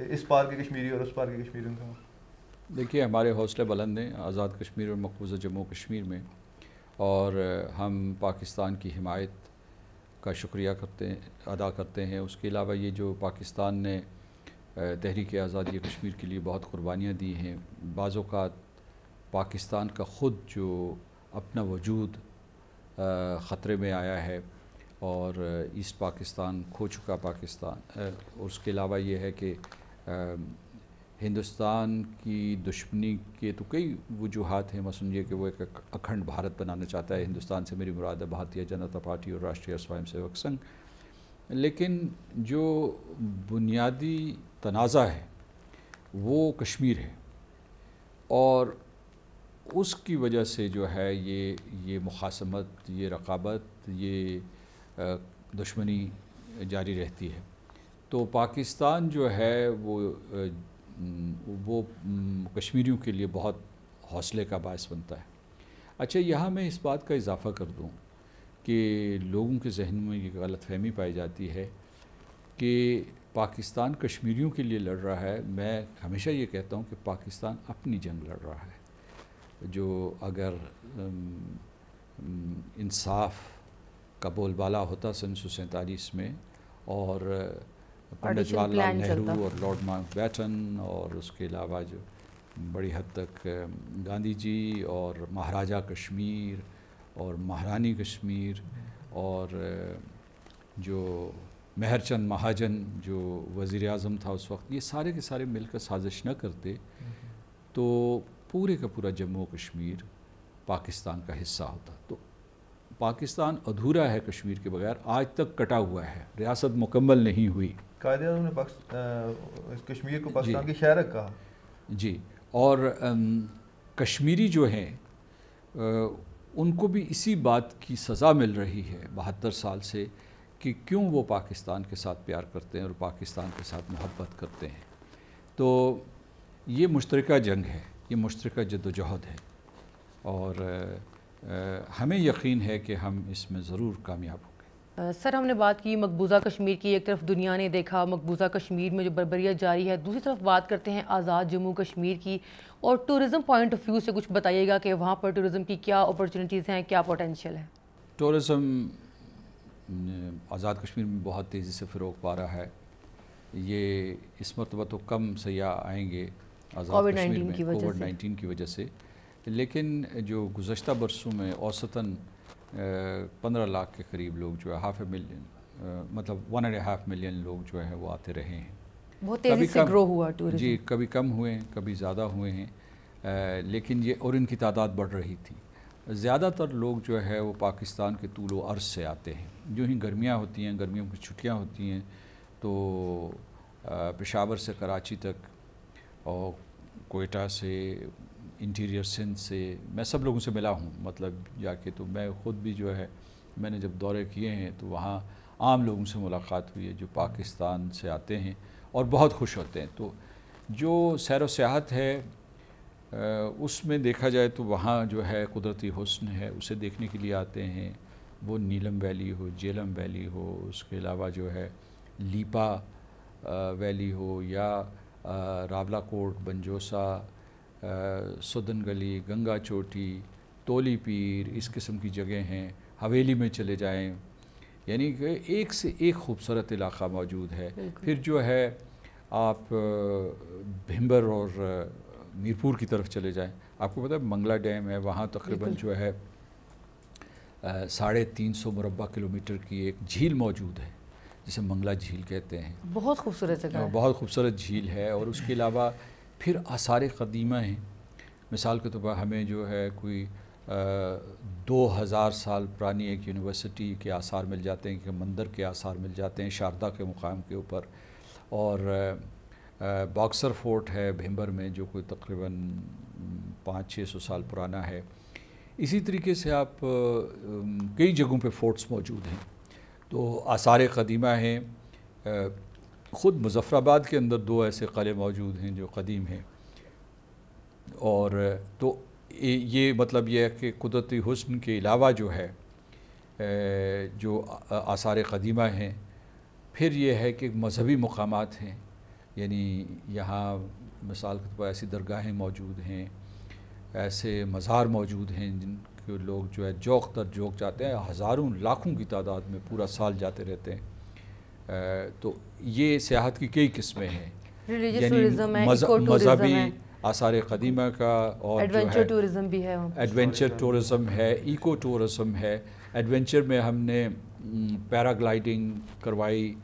इस पार के कश्मीरी और उस पार के कश्मीरियों का देखिए हमारे हौसले बुलंद हैं आज़ाद कश्मीर और मकबूज़ा जम्मू कश्मीर में और हम पाकिस्तान की हिमायत का शुक्रिया करते हैं अदा करते हैं उसके अलावा ये जो पाकिस्तान ने तहरीक आज़ादी कश्मीर के लिए बहुत कुर्बानियाँ दी हैं बाज़ात पाकिस्तान का ख़ुद जो अपना वजूद ख़तरे में आया है और ईस्ट पाकिस्तान खो चुका पाकिस्तान उसके अलावा ये है कि हिंदुस्तान की दुश्मनी के तो कई वजूहत हैं मैं समझिए कि वो एक अखंड भारत बनाना चाहता है हिंदुस्तान से मेरी मुराद है भारतीय जनता पार्टी और राष्ट्रीय स्वयं सेवक संघ लेकिन जो बुनियादी तनाज़ा है वो कश्मीर है और उसकी वजह से जो है ये ये मुखासमत ये रकाबत ये दुश्मनी जारी रहती है तो पाकिस्तान जो है वो वो कश्मीरियों के लिए बहुत हौसले का बायस बनता है अच्छा यहाँ मैं इस बात का इजाफ़ा कर दूँ कि लोगों के जहन में ये गलत फहमी पाई जाती है कि पाकिस्तान कश्मीरियों के लिए लड़ रहा है मैं हमेशा ये कहता हूँ कि पाकिस्तान अपनी जंग लड़ रहा है जो अगर इंसाफ का बोलबाला होता सन सौ सैंतालीस में और पंडित जवाहरलाल नेहरू और लॉर्ड माउंट बैटन और उसके अलावा जो बड़ी हद तक गांधी जी और महाराजा कश्मीर और महारानी कश्मीर और जो मेहरचंद महाजन जो वज़ी अजम था उस वक्त ये सारे के सारे मिलकर साजिश न करते तो पूरे का पूरा जम्मू कश्मीर पाकिस्तान का हिस्सा होता तो पाकिस्तान अधूरा है कश्मीर के बगैर आज तक कटा हुआ है रियासत मुकम्मल नहीं हुई कायदे ने कश्मीर को पाकिस्तान की शहर कहा जी और कश्मीरी जो हैं उनको भी इसी बात की सज़ा मिल रही है बहत्तर साल से कि क्यों वो पाकिस्तान के साथ प्यार करते हैं और पाकिस्तान के साथ मोहब्बत करते हैं तो ये मुश्तर जंग है ये मुश्तर जदोजहद है और हमें यकीन है कि हम इसमें ज़रूर कामयाब हों सर हमने बात की मकबूजा कश्मीर की एक तरफ दुनिया ने देखा मकबूजा कश्मीर में जो बरबरिया जारी है दूसरी तरफ बात करते हैं आज़ाद जम्मू कश्मीर की और टूरिज़म पॉइंट ऑफ व्यू से कुछ बताइएगा कि वहाँ पर टूरिज़म की क्या अपॉर्चुनिटीज़ हैं क्या पोटेंशियल है टूरिज़म आज़ाद कश्मीर में बहुत तेज़ी से फ़रोग पा रहा है ये इस मरतबा तो कम सयाह आएंगे कोविड नाइन्टीन की वजह से लेकिन जो गुज्त बरसों में औसतन पंद्रह लाख के करीब लोग जो है हाफ ए मिलियन मतलब वन एंड हाफ मिलियन लोग जो है वो आते रहे हैं बहुत तेज़ी से ग्रो हुआ टूरिज्म जी कभी कम हुए हैं कभी ज़्यादा हुए हैं आ, लेकिन ये और इनकी तादाद बढ़ रही थी ज़्यादातर लोग जो है वो पाकिस्तान के तूलो अर्ज से आते हैं जो ही गर्मियाँ होती हैं गर्मियों की छुट्टियाँ होती हैं तो पेशावर से कराची तक और कोयटा से इंटीरियर सिंध से मैं सब लोगों से मिला हूँ मतलब जाके तो मैं ख़ुद भी जो है मैंने जब दौरे किए हैं तो वहाँ आम लोगों से मुलाकात हुई है जो पाकिस्तान से आते हैं और बहुत खुश होते हैं तो जो सैर सियाहत है उसमें देखा जाए तो वहाँ जो है कुदरती हसन है उसे देखने के लिए आते हैं वो नीलम वैली हो जेलम वैली हो उसके अलावा जो है लीपा वैली हो या रावला कोट बंजोसा सदन गली गंगा चोटी तोली पीर इस किस्म की जगह हैं हवेली में चले जाएं यानी कि एक से एक खूबसूरत इलाका मौजूद है फिर जो है आप भिम्बर और मीरपुर की तरफ चले जाएं आपको पता है मंगला डैम है वहाँ तकरीबन जो है साढ़े तीन सौ मुरबा किलोमीटर की एक झील मौजूद है जिसे मंगला झील कहते हैं बहुत खूबसूरत जगह बहुत खूबसूरत झील है और उसके अलावा फिर आसार कदीमा हैं मिसाल के तौर पर हमें जो है कोई दो हज़ार साल पुरानी एक यूनिवर्सिटी के आसार मिल जाते हैं कि मंदिर के आसार मिल जाते हैं शारदा के मुकाम के ऊपर और बॉक्सर फोर्ट है भिम्बर में जो कोई तकरीबन पाँच छः सौ साल पुराना है इसी तरीके से आप कई जगहों पे फोर्ट्स मौजूद हैं तो आसार कदीमा हैं ख़ुद मुजफ़राबाद के अंदर दो ऐसे क़ले मौजूद हैं जो कदीम हैं और तो ये मतलब यह है कि कुदरती हसन के अलावा जो है जो आसार कदीमा हैं फिर यह है कि मजहबी मकाम हैं यानी यहाँ मिसाल के तौर पर ऐसी दरगाहें मौजूद हैं ऐसे मज़ार मौजूद हैं जिनके लोग जो है जौक तर जौक जाते हैं हज़ारों लाखों की तादाद में पूरा साल जाते रहते हैं तो ये सियाहत की कई किस्में हैं यानी मजहबी आसार कदीमा का और एडवेंचर टूरिज्म भी है एडवेंचर टूरिज्म है इको टूरिज्म है एडवेंचर में हमने पैराग्लाइडिंग करवाई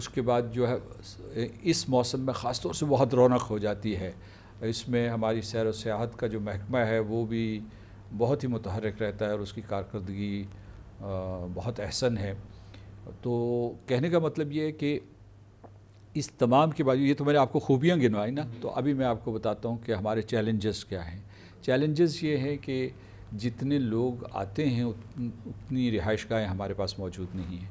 उसके बाद जो है इस मौसम में ख़ास तौर से बहुत रौनक हो जाती है इसमें हमारी सैर व सियाहत का जो महकमा है वो भी बहुत ही मुतहरक रहता है और उसकी कारकर्दगी बहुत अहसन है तो कहने का मतलब ये है कि इस तमाम के बावजूद ये तो मैंने आपको खूबियाँ गिनवाई ना तो अभी मैं आपको बताता हूँ कि हमारे चैलेंजेस क्या हैं चैलेंजेस ये हैं कि जितने लोग आते हैं उतनी रिहाइश गाहें हमारे पास मौजूद नहीं हैं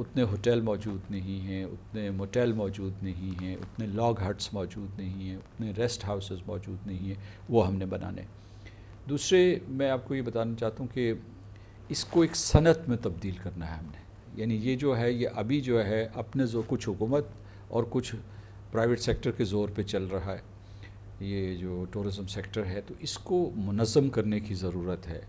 उतने होटल मौजूद नहीं हैं उतने मोटेल मौजूद नहीं हैं उतने लॉग हट्स मौजूद नहीं हैं उतने रेस्ट हाउसेस मौजूद नहीं हैं वो हमने बनाने दूसरे मैं आपको ये बताना चाहता हूँ कि इसको एक सनत में तब्दील करना है हमने यानी ये जो है ये अभी जो है अपने जो कुछ हुकूमत और कुछ प्राइवेट सेक्टर के ज़ोर पे चल रहा है ये जो टूरिज़म सेक्टर है तो इसको मनज़म करने की ज़रूरत है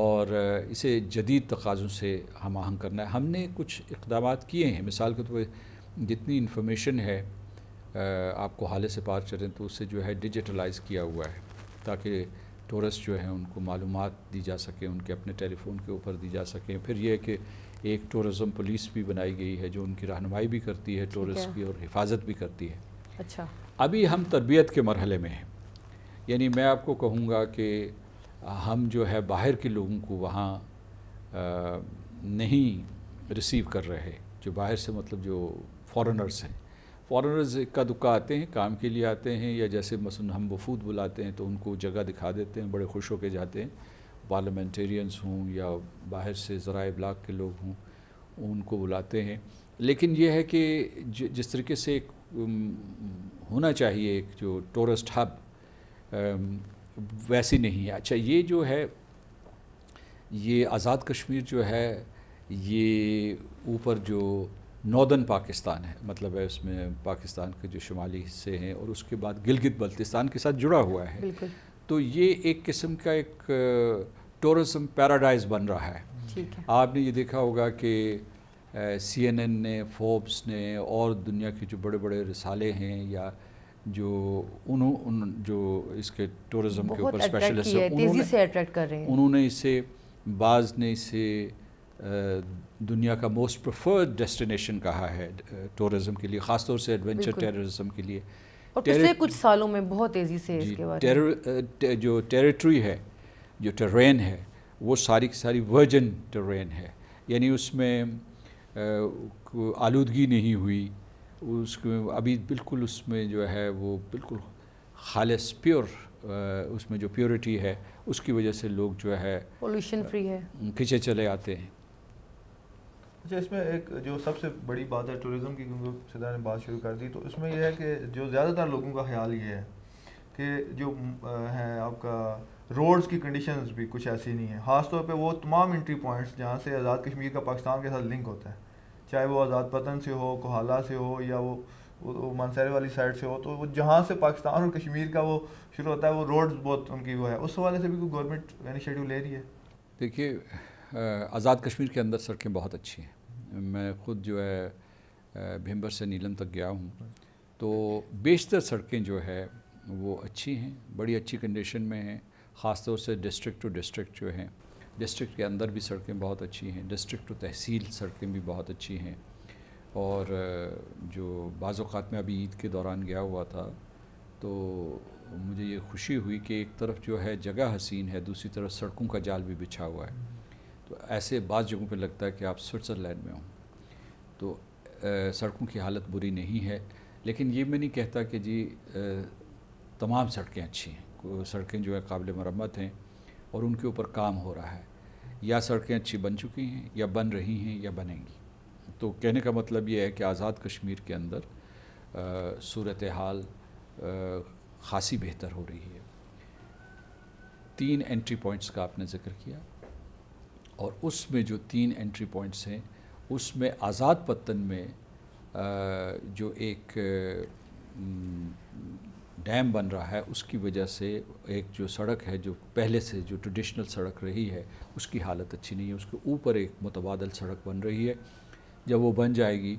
और इसे जदीद तकाज़ों से हम आहंग करना है हमने कुछ इकदाम किए हैं मिसाल के तौर पर जितनी इन्फॉर्मेशन है आपको हाले से पार चलें तो उसे जो है डिजिटलाइज किया हुआ है ताकि टूरिस्ट जो हैं उनको मालूम दी जा सकें उनके अपने टेलीफोन के ऊपर दी जा सकें फिर यह कि एक टूरिज़म पुलिस भी बनाई गई है जो उनकी रहनमाई भी करती है टूरिस्ट की और हिफाजत भी करती है अच्छा अभी हम तरबियत के मरहले में हैं यानी मैं आपको कहूँगा कि हम जो है बाहर के लोगों को वहाँ नहीं रिसीव कर रहे जो बाहर से मतलब जो फॉरेनर्स हैं फॉरेनर्स इक्का दुक्का आते हैं काम के लिए आते हैं या जैसे मसन हम वफूद बुलाते हैं तो उनको जगह दिखा देते हैं बड़े खुश होकर जाते हैं पार्लियामेंटेरियंस हों या बाहर से ज़रा ब्लाक के लोग हों उनको बुलाते हैं लेकिन यह है कि जिस तरीके से एक होना चाहिए एक जो टूरिस्ट हब वैसी नहीं है अच्छा ये जो है ये आज़ाद कश्मीर जो है ये ऊपर जो नॉर्दर्न पाकिस्तान है मतलब है उसमें पाकिस्तान के जो शुमाली हिस्से हैं और उसके बाद गिलगित बल्तिस्तान के साथ जुड़ा हुआ है तो ये एक किस्म का एक टूरिज़म पैराडाइज बन रहा है आपने ये देखा होगा कि सी एन एन ने फोर्ब्स ने और दुनिया के जो बड़े बड़े रिसाले हैं या जो उन, उन जो इसके टूरिज्म के ऊपर स्पेशलिस्ट है तेजी से अट्रैक्ट कर रहे हैं उन्होंने इसे बाज ने इसे दुनिया का मोस्ट प्रफ़र्ड डेस्टिनेशन कहा है टूरिज़म के लिए ख़ासतौर से एडवेंचर टेररिज्म के लिए और पिछले कुछ सालों में बहुत तेज़ी से इसके बारे टेर, टे, जो टेरिटरी है जो टेरेन है वो सारी की सारी वर्जन टेरेन है यानी उसमें आलूदगी नहीं हुई उसमें अभी बिल्कुल उसमें जो है वो बिल्कुल खालस प्योर उसमें जो प्योरिटी है उसकी वजह से लोग जो है पोल्यूशन फ्री है खींचे चले आते हैं अच्छा इसमें एक जो सबसे बड़ी बात है टूरिज़म की क्योंकि सदा ने बात शुरू कर दी तो इसमें यह है कि जो ज़्यादातर लोगों का ख्याल ये है कि जो है आपका रोड्स की कंडीशंस भी कुछ ऐसी नहीं है ख़ासतौर पे वो तमाम इंट्री पॉइंट्स जहाँ से आज़ाद कश्मीर का पाकिस्तान के साथ लिंक होता है चाहे वो आज़ाद पतन से हो कोहाला से हो या वो, वो मानसरे वाली साइड से हो तो वो जहाँ से पाकिस्तान और कश्मीर का वो शुरू होता है वो रोड्स बहुत उनकी वो है उस हवाले से भी कोई गवर्नमेंट इनिशिएटिव ले रही है देखिए आज़ाद कश्मीर के अंदर सड़कें बहुत अच्छी हैं मैं ख़ुद जो है भीम्बर से नीलम तक गया हूँ तो बेशतर सड़कें जो है वो अच्छी हैं बड़ी अच्छी कंडीशन में हैं ख़ासतौर से डिस्ट्रिक्ट टू डिस्ट्रिक्ट जो हैं डिस्ट्रिक्ट के अंदर भी सड़कें बहुत अच्छी हैं डिस्ट्रिक्ट टू तहसील सड़कें भी बहुत अच्छी हैं और जो बाज़ात में अभी ईद के दौरान गया हुआ था तो मुझे ये खुशी हुई कि एक तरफ जो है जगह हसीन है दूसरी तरफ सड़कों का जाल भी बिछा हुआ है तो ऐसे बाद जगहों पर लगता है कि आप स्विट्ज़रलैंड में हों तो सड़कों की हालत बुरी नहीं है लेकिन ये मैं नहीं कहता कि जी तमाम सड़कें अच्छी हैं सड़कें जो है काबिल मरम्मत हैं और उनके ऊपर काम हो रहा है या सड़कें अच्छी बन चुकी हैं या बन रही हैं या बनेंगी तो कहने का मतलब ये है कि आज़ाद कश्मीर के अंदर सूरत हाल खासी बेहतर हो रही है तीन एंट्री पॉइंट्स का आपने ज़िक्र किया और उसमें जो तीन एंट्री पॉइंट्स हैं उसमें आज़ाद पत्तन में जो एक डैम बन रहा है उसकी वजह से एक जो सड़क है जो पहले से जो ट्रेडिशनल सड़क रही है उसकी हालत अच्छी नहीं है उसके ऊपर एक मुतबादल सड़क बन रही है जब वो बन जाएगी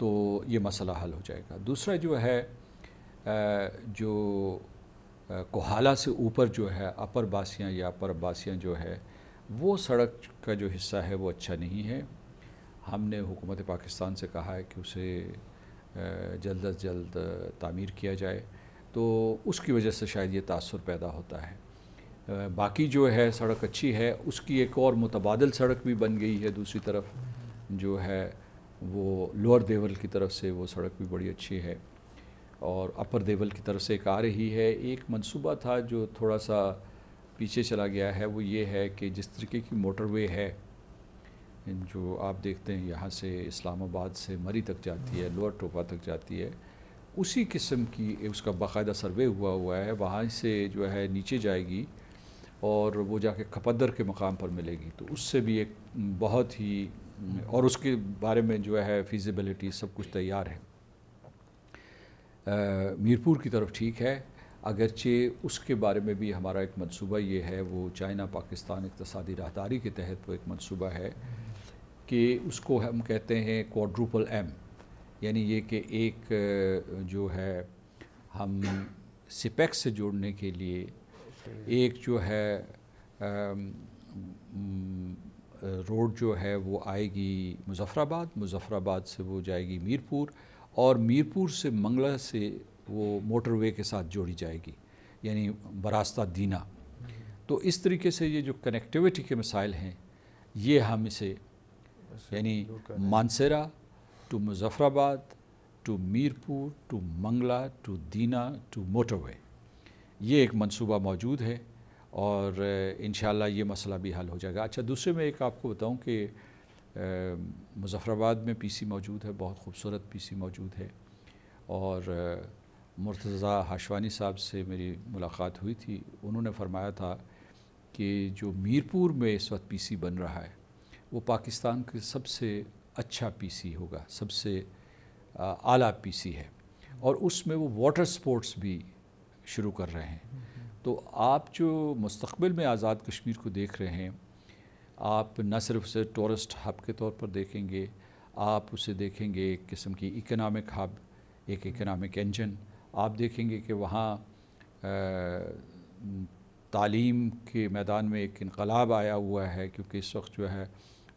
तो ये मसला हल हो जाएगा दूसरा जो है जो कोहाला से ऊपर जो है अपर बासियाँ या अपर बासियाँ जो है वो सड़क का जो हिस्सा है वो अच्छा नहीं है हमने हुकूमत पाकिस्तान से कहा है कि उसे जल्द अज जल्द तामीर किया जाए तो उसकी वजह से शायद ये तासर पैदा होता है बाकी जो है सड़क अच्छी है उसकी एक और मुतबादल सड़क भी बन गई है दूसरी तरफ जो है वो लोअर देवल की तरफ से वो सड़क भी बड़ी अच्छी है और अपर देवल की तरफ से एक आ रही है एक मंसूबा था जो थोड़ा सा पीछे चला गया है वो ये है कि जिस तरीके की मोटरवे है जो आप देखते हैं यहाँ से इस्लामाबाद से मरी तक जाती है लोअर टोपा तक जाती है उसी किस्म की उसका बाकायदा सर्वे हुआ हुआ है वहाँ से जो है नीचे जाएगी और वो जाके खपदर के मकाम पर मिलेगी तो उससे भी एक बहुत ही और उसके बारे में जो है फिज़िबिलिटी सब कुछ तैयार है मीरपुर की तरफ ठीक है अगरचे उसके बारे में भी हमारा एक मनसूबा ये है वो चाइना पाकिस्तान इकतसदी राहदारी के तहत वो एक मनसूबा है कि उसको हम कहते हैं क्वाड्रूपल एम यानी ये कि एक जो है हम सिपेक से जोड़ने के लिए एक जो है रोड जो है वो आएगी मुजफ़राबाद मुजफ़राबाद से वो जाएगी मीरपुर और मीरपुर से मंगला से वो मोटरवे के साथ जोड़ी जाएगी यानी बरास्ता दीना तो इस तरीके से ये जो कनेक्टिविटी के मसाइल हैं ये हम इसे यानी Mansehra to Muzaffarabad to Mirpur to Mangla to Dina to motorway ये एक मंसूबा मौजूद है और इन ये मसला भी हल हो जाएगा अच्छा दूसरे में एक आपको बताऊं कि मुजफ़राबाद में पीसी मौजूद है बहुत खूबसूरत पीसी मौजूद है और मुर्तज़ा हाशवानी साहब से मेरी मुलाकात हुई थी उन्होंने फरमाया था कि जो मीरपुर में इस वक्त सी बन रहा है वो पाकिस्तान के सबसे अच्छा पीसी होगा सबसे आला पीसी है और उसमें वो वाटर स्पोर्ट्स भी शुरू कर रहे हैं तो आप जो मुस्तबिल में आज़ाद कश्मीर को देख रहे हैं आप न सिर्फ उसे टूरिस्ट हब के तौर पर देखेंगे आप उसे देखेंगे एक किस्म की इकनॉमिक हब एक इकनॉमिक इंजन आप देखेंगे कि वहाँ तालीम के मैदान में एक इनकलाब आया हुआ है क्योंकि इस वक्त जो है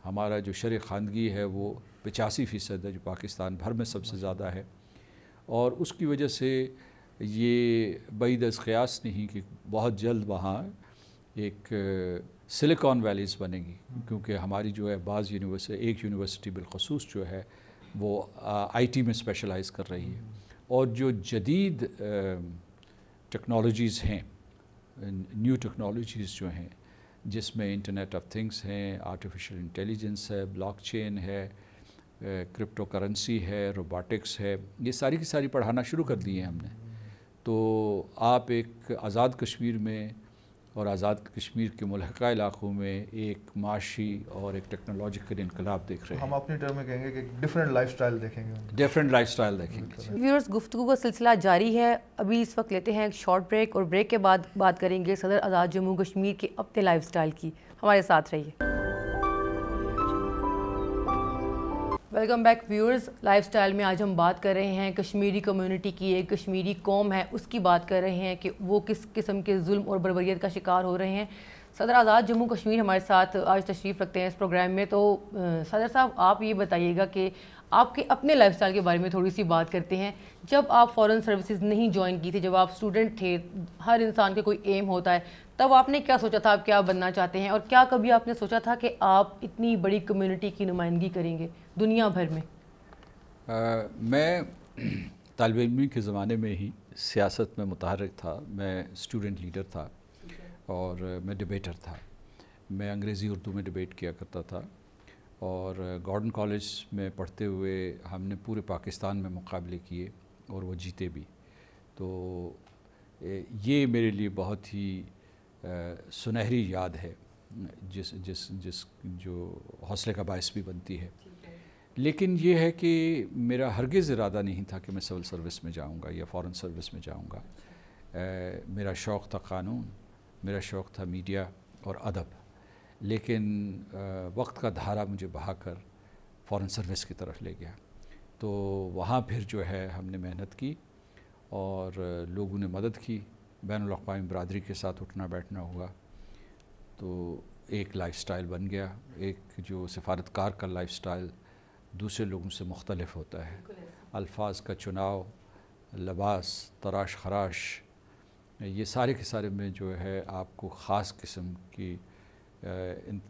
हमारा जो शर खानगी है वो पचासी फ़ीसद है जो पाकिस्तान भर में सबसे ज़्यादा है और उसकी वजह से ये बईद क़यास नहीं कि बहुत जल्द वहाँ एक सिलिकॉन वैलीज़ बनेगी क्योंकि हमारी जो है बाज़ यूनिवर्सिटी एक यूनिवर्सिटी बिलखसूस जो है वो आईटी में स्पेशलाइज़ कर रही है और जो जदीद टेक्नोलॉजीज़ हैं न्यू टेक्नोलॉजीज़ जो हैं जिसमें इंटरनेट ऑफ थिंग्स हैं आर्टिफिशियल इंटेलिजेंस है ब्लॉकचेन है क्रिप्टो करेंसी है रोबोटिक्स है ये सारी की सारी पढ़ाना शुरू कर दी है हमने तो आप एक आज़ाद कश्मीर में और आज़ाद कश्मीर के मुलहका इलाक़ों में एक माशी और एक टेक्नोलॉजिकल इनकलाब देख रहे हैं हम अपनी टर्म में कहेंगे कि डिफरेंट लाइफ स्टाइल देखेंगे डिफरेंट लाइफ स्टाइल देखेंगे व्यूअर्स गुफ्तु का सिलसिला जारी है अभी इस वक्त लेते हैं एक शॉर्ट ब्रेक और ब्रेक के बाद बात करेंगे सदर आज़ाद जम्मू कश्मीर के अपने लाइफ स्टाइल की हमारे साथ रहिए वेलकम बैक व्यूअर्स लाइफस्टाइल में आज हम बात कर रहे हैं कश्मीरी कम्युनिटी की एक कश्मीरी कौम है उसकी बात कर रहे हैं कि वो किस किस्म के जुल्म और बरबरीत का शिकार हो रहे हैं सदर आज़ाद जम्मू कश्मीर हमारे साथ आज तशरीफ़ रखते हैं इस प्रोग्राम में तो सदर साहब आप ये बताइएगा कि आपके अपने लाइफस्टाइल के बारे में थोड़ी सी बात करते हैं जब आप फॉरेन सर्विसेज नहीं ज्वाइन की थी जब आप स्टूडेंट थे हर इंसान के कोई एम होता है तब आपने क्या सोचा था आप क्या बनना चाहते हैं और क्या कभी आपने सोचा था कि आप इतनी बड़ी कम्युनिटी की नुमाइंदगी करेंगे दुनिया भर में आ, मैं (clears throat) तलब के ज़माने में ही सियासत में मुतहरक था मैं स्टूडेंट लीडर था और मैं डिबेटर था मैं अंग्रेज़ी उर्दू में डिबेट किया करता था और गॉर्डन कॉलेज में पढ़ते हुए हमने पूरे पाकिस्तान में मुकाबले किए और वो जीते भी तो ये मेरे लिए बहुत ही सुनहरी याद है जिस जिस जिस जो हौसले का बायस भी बनती है लेकिन ये है कि मेरा हरगिज़ इरादा नहीं था कि मैं सिविल सर्विस में जाऊंगा या फॉरेन सर्विस में जाऊंगा अच्छा। मेरा शौक़ था कानून मेरा शौक़ था मीडिया और अदब लेकिन वक्त का धारा मुझे बहाकर फॉरेन सर्विस की तरफ ले गया तो वहाँ फिर जो है हमने मेहनत की और लोगों ने मदद की बैन अवी बरदरी के साथ उठना बैठना हुआ तो एक लाइफस्टाइल बन गया एक जो सफारतकार का लाइफस्टाइल दूसरे लोगों से मुख्तलफ होता है अल्फाज का चुनाव लबास तराश खराश ये सारे के सारे में जो है आपको ख़ास किस्म की इन,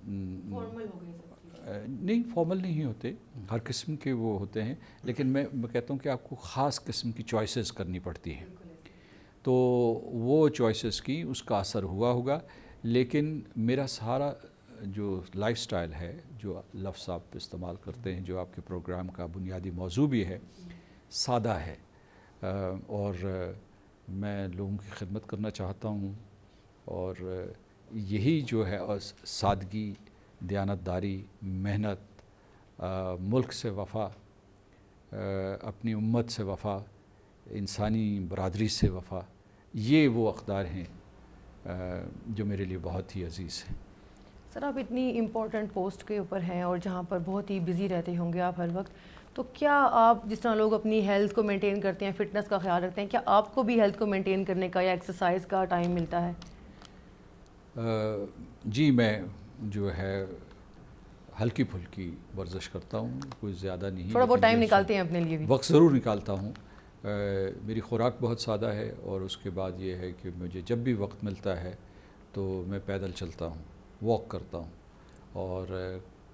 नहीं फॉर्मल नहीं होते हर किस्म के वो होते हैं लेकिन मैं मैं कहता हूँ कि आपको ख़ास किस्म की चॉइसेस करनी पड़ती हैं तो वो चॉइसेस की उसका असर हुआ होगा लेकिन मेरा सारा जो लाइफस्टाइल है जो लफ्स आप इस्तेमाल करते हैं जो आपके प्रोग्राम का बुनियादी मौजू भी है सादा है और मैं लोगों की खिदमत करना चाहता हूँ और यही जो है और सादगी दयानतदारी मेहनत मुल्क से वफा अपनी उम्मत से वफा इंसानी बरदरी से वफा ये वो अकदार हैं जो मेरे लिए बहुत ही अजीज़ हैं सर आप इतनी इम्पोर्टेंट पोस्ट के ऊपर हैं और जहाँ पर बहुत ही बिज़ी रहते होंगे आप हर वक्त तो क्या आप जिस तरह लोग अपनी हेल्थ को मेंटेन करते हैं फिटनेस का ख्याल रखते हैं क्या आपको भी हेल्थ को मेंटेन करने का या एक्सरसाइज का टाइम मिलता है जी मैं जो है हल्की फुल्की वर्जिश करता हूँ कुछ ज़्यादा नहीं थोड़ा बहुत टाइम निकालते हैं अपने लिए भी वक्त ज़रूर निकालता हूँ मेरी ख़ुराक बहुत सादा है और उसके बाद ये है कि मुझे जब भी वक्त मिलता है तो मैं पैदल चलता हूँ वॉक करता हूँ और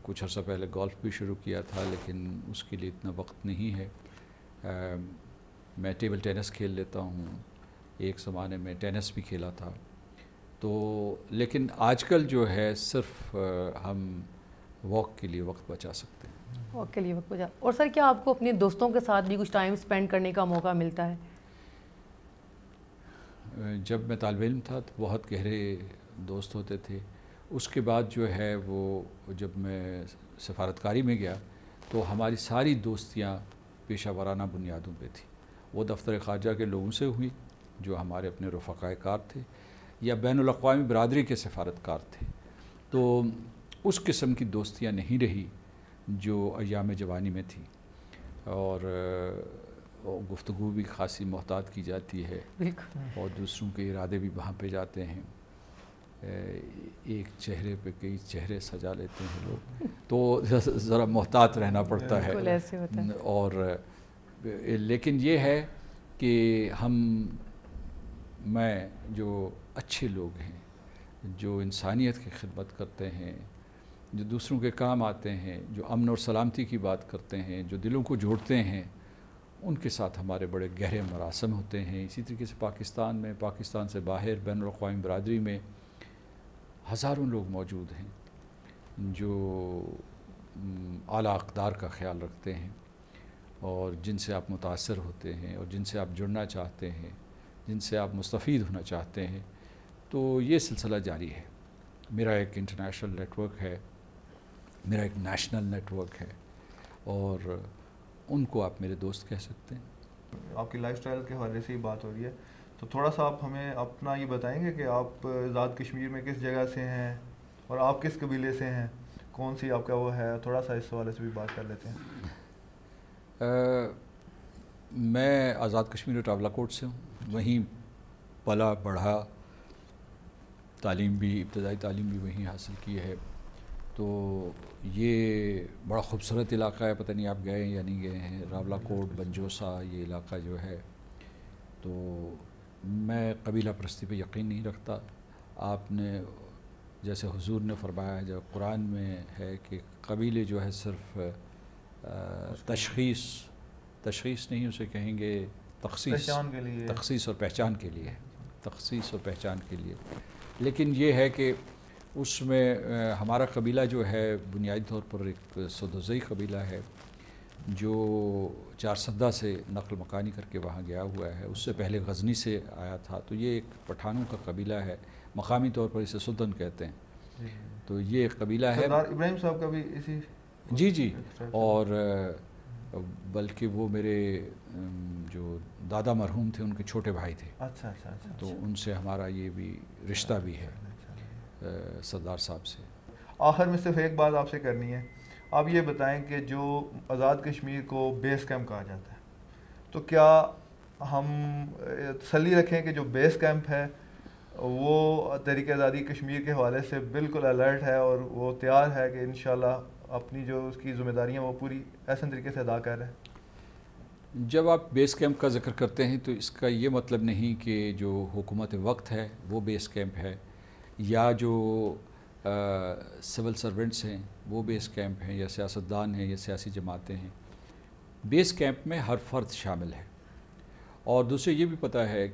कुछ अर्सा पहले गोल्फ़ भी शुरू किया था लेकिन उसके लिए इतना वक्त नहीं है आ, मैं टेबल टेनिस खेल लेता हूँ एक ज़माने में टेनिस भी खेला था तो लेकिन आजकल जो है सिर्फ हम वॉक के लिए वक्त बचा सकते हैं ओके के लिए वक्त बचा और सर क्या आपको अपने दोस्तों के साथ भी कुछ टाइम स्पेंड करने का मौका मिलता है जब मैं तालब इम था तो बहुत गहरे दोस्त होते थे उसके बाद जो है वो जब मैं सफारतकारी में गया तो हमारी सारी दोस्तियाँ पेशा वाराना बुनियादों पर थी वो दफ्तर खारजा के लोगों से हुई जो हमारे अपने रफ़ाकार थे या बैन अवी बरदरी के सफारतकार थे तो उस किस्म की दोस्तियाँ नहीं रही जो अयाम जवानी में थी और गुफ्तु भी खासी मोहतात की जाती है और दूसरों के इरादे भी वहाँ पे जाते हैं एक चेहरे पे कई चेहरे सजा लेते हैं लोग (laughs) तो ज़रा मोहतात रहना पड़ता है और लेकिन ये है कि हम मैं जो अच्छे लोग हैं जो इंसानियत की खिदमत करते हैं जो दूसरों के काम आते हैं जो अमन और सलामती की बात करते हैं जो दिलों को जोड़ते हैं उनके साथ हमारे बड़े गहरे मरासम होते हैं इसी तरीके से पाकिस्तान में पाकिस्तान से बाहर बैन अवी बरदरी में हज़ारों लोग मौजूद हैं जो आला अकदार का ख्याल रखते हैं और जिनसे आप मुतासर होते हैं और जिनसे आप जुड़ना चाहते हैं जिनसे आप मुस्तफ़ होना चाहते हैं तो ये सिलसिला जारी है मेरा एक इंटरनेशनल नेटवर्क है मेरा एक नेशनल नेटवर्क है और उनको आप मेरे दोस्त कह सकते हैं आपकी लाइफस्टाइल के हवाले से ही बात हो रही है तो थोड़ा सा आप हमें अपना ये बताएंगे कि आप आज़ाद कश्मीर में किस जगह से हैं और आप किस कबीले से हैं कौन सी आपका वो है थोड़ा सा इस हवाले से भी बात कर लेते हैं आ, मैं आज़ाद कश्मीर कोट से हूँ वहीं पला बढ़ा तालीम भी इब्तदाई तालीम भी वहीं हासिल की है तो ये बड़ा खूबसूरत इलाका है पता नहीं आप गए या नहीं गए हैं रावला कोट बंजोसा ये इलाका जो है तो मैं कबीला परस्ती पे यकीन नहीं रखता आपने जैसे हुजूर ने फरमाया जो कुरान में है कि कबीले जो है सिर्फ तशीस तशीस नहीं उसे कहेंगे तखसीस तखसीस और पहचान के लिए तखसीस और पहचान के लिए लेकिन ये है कि उसमें हमारा कबीला जो है बुनियादी तौर पर एक सदोज़ई कबीला है जो चारसदा से नकल मकानी करके वहाँ गया हुआ है उससे पहले गजनी से आया था तो ये एक पठानों का कबीला है मकामी तौर पर इसे सुदन कहते हैं तो ये एक कबीला है इब्राहिम साहब का भी इसी जी जी अच्छा, अच्छा। और बल्कि वो मेरे जो दादा मरहूम थे उनके छोटे भाई थे अच्छा अच्छा अच्छा तो अच्छा। उनसे हमारा ये भी रिश्ता भी है सरदार साहब से आखिर में सिर्फ एक बात आपसे करनी है आप ये बताएं कि जो आज़ाद कश्मीर को बेस कैंप कहा जाता है तो क्या हम तसली रखें कि जो बेस कैंप है वो तरीके आज़ादी कश्मीर के हवाले से बिल्कुल अलर्ट है और वो तैयार है कि इन अपनी जो उसकी जिम्मेदारियाँ वो पूरी ऐसे तरीके से अदा कर रहे हैं जब आप बेस कैंप का जिक्र करते हैं तो इसका ये मतलब नहीं कि जो हुकूमत वक्त है वो बेस कैंप है या जो सिविल सर्वेंट्स हैं वो बेस कैंप हैं या सियासतदान हैं या सियासी जमातें हैं बेस कैंप में हर फर्द शामिल है और दूसरे ये भी पता है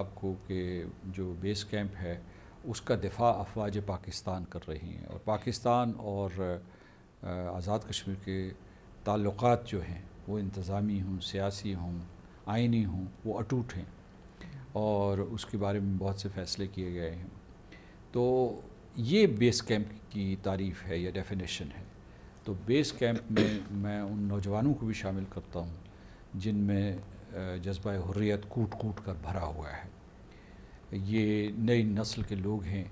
आपको कि जो बेस कैंप है उसका दिफा अफवाज पाकिस्तान कर रही हैं और पाकिस्तान और आज़ाद कश्मीर के ताल्लुक़ जो हैं वो इंतज़ामी हों सियासी हों आइनी हों वो अटूट हैं और उसके बारे में बहुत से फ़ैसले किए गए हैं तो ये बेस कैंप की तारीफ़ है या डेफिनेशन है तो बेस कैंप में मैं उन नौजवानों को भी शामिल करता हूँ जिनमें जज्बा हुर्रियत कूट कूट कर भरा हुआ है ये नई नस्ल के लोग हैं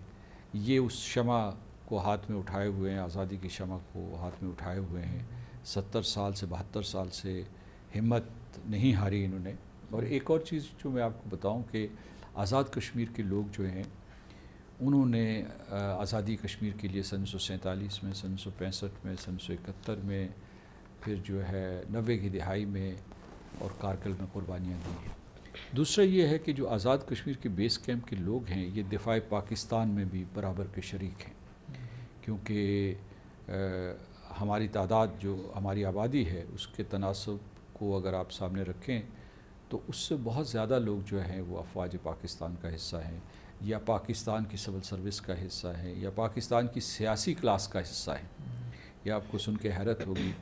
ये उस शमा को हाथ में उठाए हुए हैं आज़ादी की शमा को हाथ में उठाए हुए हैं सत्तर साल से बहत्तर साल से हिम्मत नहीं हारी इन्होंने और एक और चीज़ जो मैं आपको बताऊं कि आज़ाद कश्मीर के लोग जो हैं उन्होंने आज़ादी कश्मीर के लिए सन सैंतालीस में सन सौ पैंसठ में सन सौ इकहत्तर में फिर जो है नबे की दिहाई में और कारगिल में कुर्बानियाँ दी हैं दूसरा ये है कि जो आज़ाद कश्मीर के बेस कैंप के लोग हैं ये दिफा पाकिस्तान में भी बराबर के शरीक हैं क्योंकि हमारी तादाद जो हमारी आबादी है उसके तनासब को अगर आप सामने रखें तो उससे बहुत ज़्यादा लोग जो हैं वो अफवाज पाकिस्तान का हिस्सा हैं या पाकिस्तान की सिविल सर्विस का हिस्सा है या पाकिस्तान की सियासी क्लास का हिस्सा है यह आपको सुन के हैरत होगी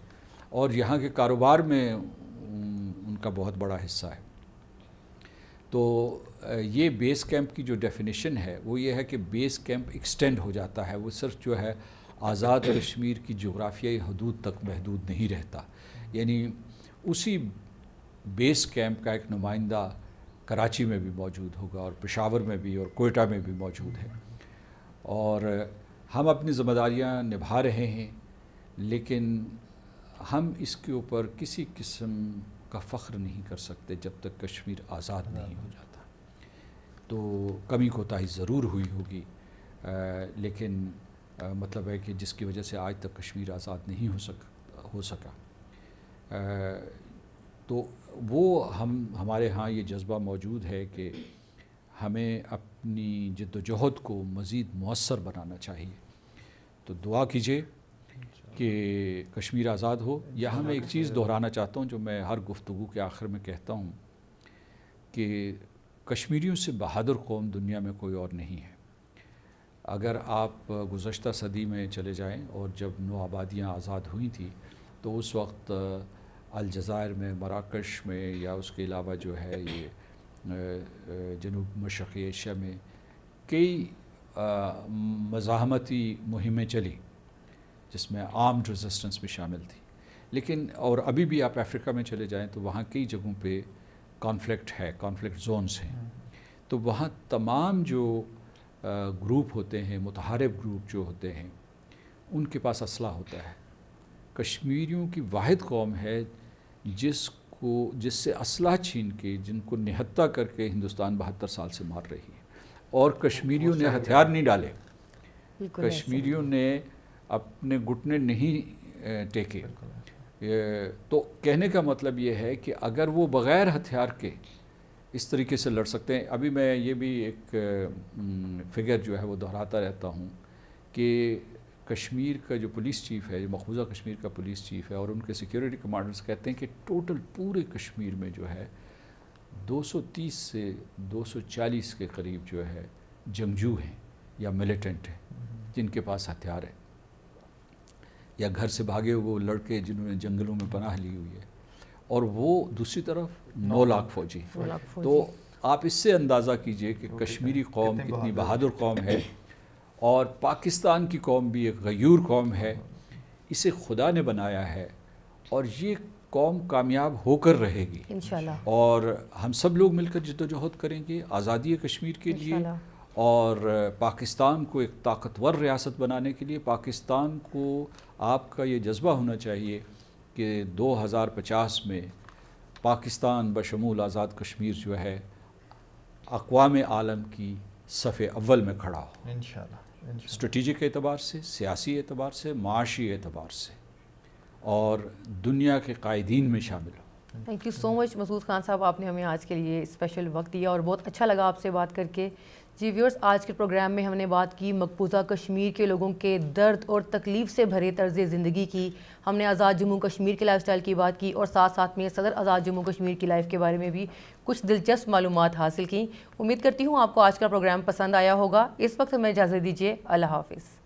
और यहाँ के कारोबार में उनका बहुत बड़ा हिस्सा है तो ये बेस कैंप की जो डेफिनेशन है वो ये है कि बेस कैंप एक्सटेंड हो जाता है वो सिर्फ जो है आज़ाद कश्मीर की जोग्राफियाई हदूद तक महदूद नहीं रहता यानी उसी बेस कैंप का एक नुमाइंदा कराची में भी मौजूद होगा और पेशावर में भी और कोयटा में भी मौजूद है और हम अपनी ज़िम्मेदारियाँ निभा रहे हैं लेकिन हम इसके ऊपर किसी किस्म का फ़ख्र नहीं कर सकते जब तक कश्मीर आज़ाद नहीं हो जाता तो कमी कोताही ज़रूर हुई होगी आ, लेकिन आ, मतलब है कि जिसकी वजह से आज तक कश्मीर आज़ाद नहीं हो सक हो सका आ, तो वो हम हमारे यहाँ ये जज्बा मौजूद है कि हमें अपनी जद्दोजहद को मज़ीद मौसर बनाना चाहिए तो दुआ कीजिए कि कश्मीर आज़ाद हो यहाँ मैं एक चीज़ दोहराना चाहता हूँ जो मैं हर गुफ्तु के आखिर में कहता हूँ कि कश्मीरियों से बहादुर कौम दुनिया में कोई और नहीं है अगर आप गुज्त सदी में चले जाएं और जब नौ आबादियाँ आज़ाद हुई थी तो उस वक्त अलजायर में मराकश में या उसके अलावा जो है ये जनूब मशक़ी एशिया में कई मज़ाहमती मुहिमें चली जिसमें आर्म्ड रेजिस्टेंस भी शामिल थी लेकिन और अभी भी आप अफ्रीका में चले जाएं तो वहाँ कई जगहों पे कॉन्फ्लिक्ट है कॉन्फ्लिक्ट जोन्स हैं हम्म। तो वहाँ तमाम जो ग्रुप होते हैं मुतहारब ग्रुप जो होते हैं उनके पास असला होता है कश्मीरियों की वाद कौम है जिसको जिससे असलाह छीन के जिनको निहत्ता करके हिंदुस्तान बहत्तर साल से मार रही है और कश्मीरियों ने हथियार नहीं डाले कश्मीरियों ने अपने घुटने नहीं टेके तो कहने का मतलब ये है कि अगर वो बग़ैर हथियार के इस तरीके से लड़ सकते हैं अभी मैं ये भी एक फिगर जो है वो दोहराता रहता हूँ कि कश्मीर का जो पुलिस चीफ़ है जो मकबूजा कश्मीर का पुलिस चीफ़ है और उनके सिक्योरिटी कमांडर्स कहते हैं कि टोटल पूरे कश्मीर में जो है 230 से 240 के करीब जो है जंगजू हैं या मिलिटेंट हैं जिनके पास हथियार है या घर से भागे वो लड़के जिन्होंने जंगलों में पनाह ली हुई है और वो दूसरी तरफ नौ लाख फौजी तो आप इससे अंदाज़ा कीजिए कि कश्मीरी कौम कितनी बहादुर कौम है और पाकिस्तान की कौम भी एक गयूर कौम है इसे खुदा ने बनाया है और ये कौम कामयाब होकर रहेगी और हम सब लोग मिलकर जद्दोजहद करेंगे आज़ादी कश्मीर के लिए और पाकिस्तान को एक ताकतवर रियासत बनाने के लिए पाकिस्तान को आपका ये जज्बा होना चाहिए कि 2050 में पाकिस्तान बशमूल आज़ाद कश्मीर जो है अकवाम आलम की सफ़े अव्वल में खड़ा हो इन स्ट्रेटिजिक एतबार से सियासी एतबार से माशी एतबार से और दुनिया के कायदीन में शामिल हो thank you so much Masood Khan साहब आपने हमें आज के लिए स्पेशल वक्त दिया और बहुत अच्छा लगा आपसे बात करके जी व्यूअर्स आज के प्रोग्राम में हमने बात की मकबूजा कश्मीर के लोगों के दर्द और तकलीफ़ से भरे तर्ज ज़िंदगी की हमने आज़ाद जम्मू कश्मीर के लाइफस्टाइल की बात की और साथ साथ में सदर आज़ाद जम्मू कश्मीर की लाइफ के बारे में भी कुछ दिलचस्प मालूम हासिल की उम्मीद करती हूँ आपको आज का प्रोग्राम पसंद आया होगा इस वक्त हमें इजाज़त दीजिए अल्लाह हाफिज़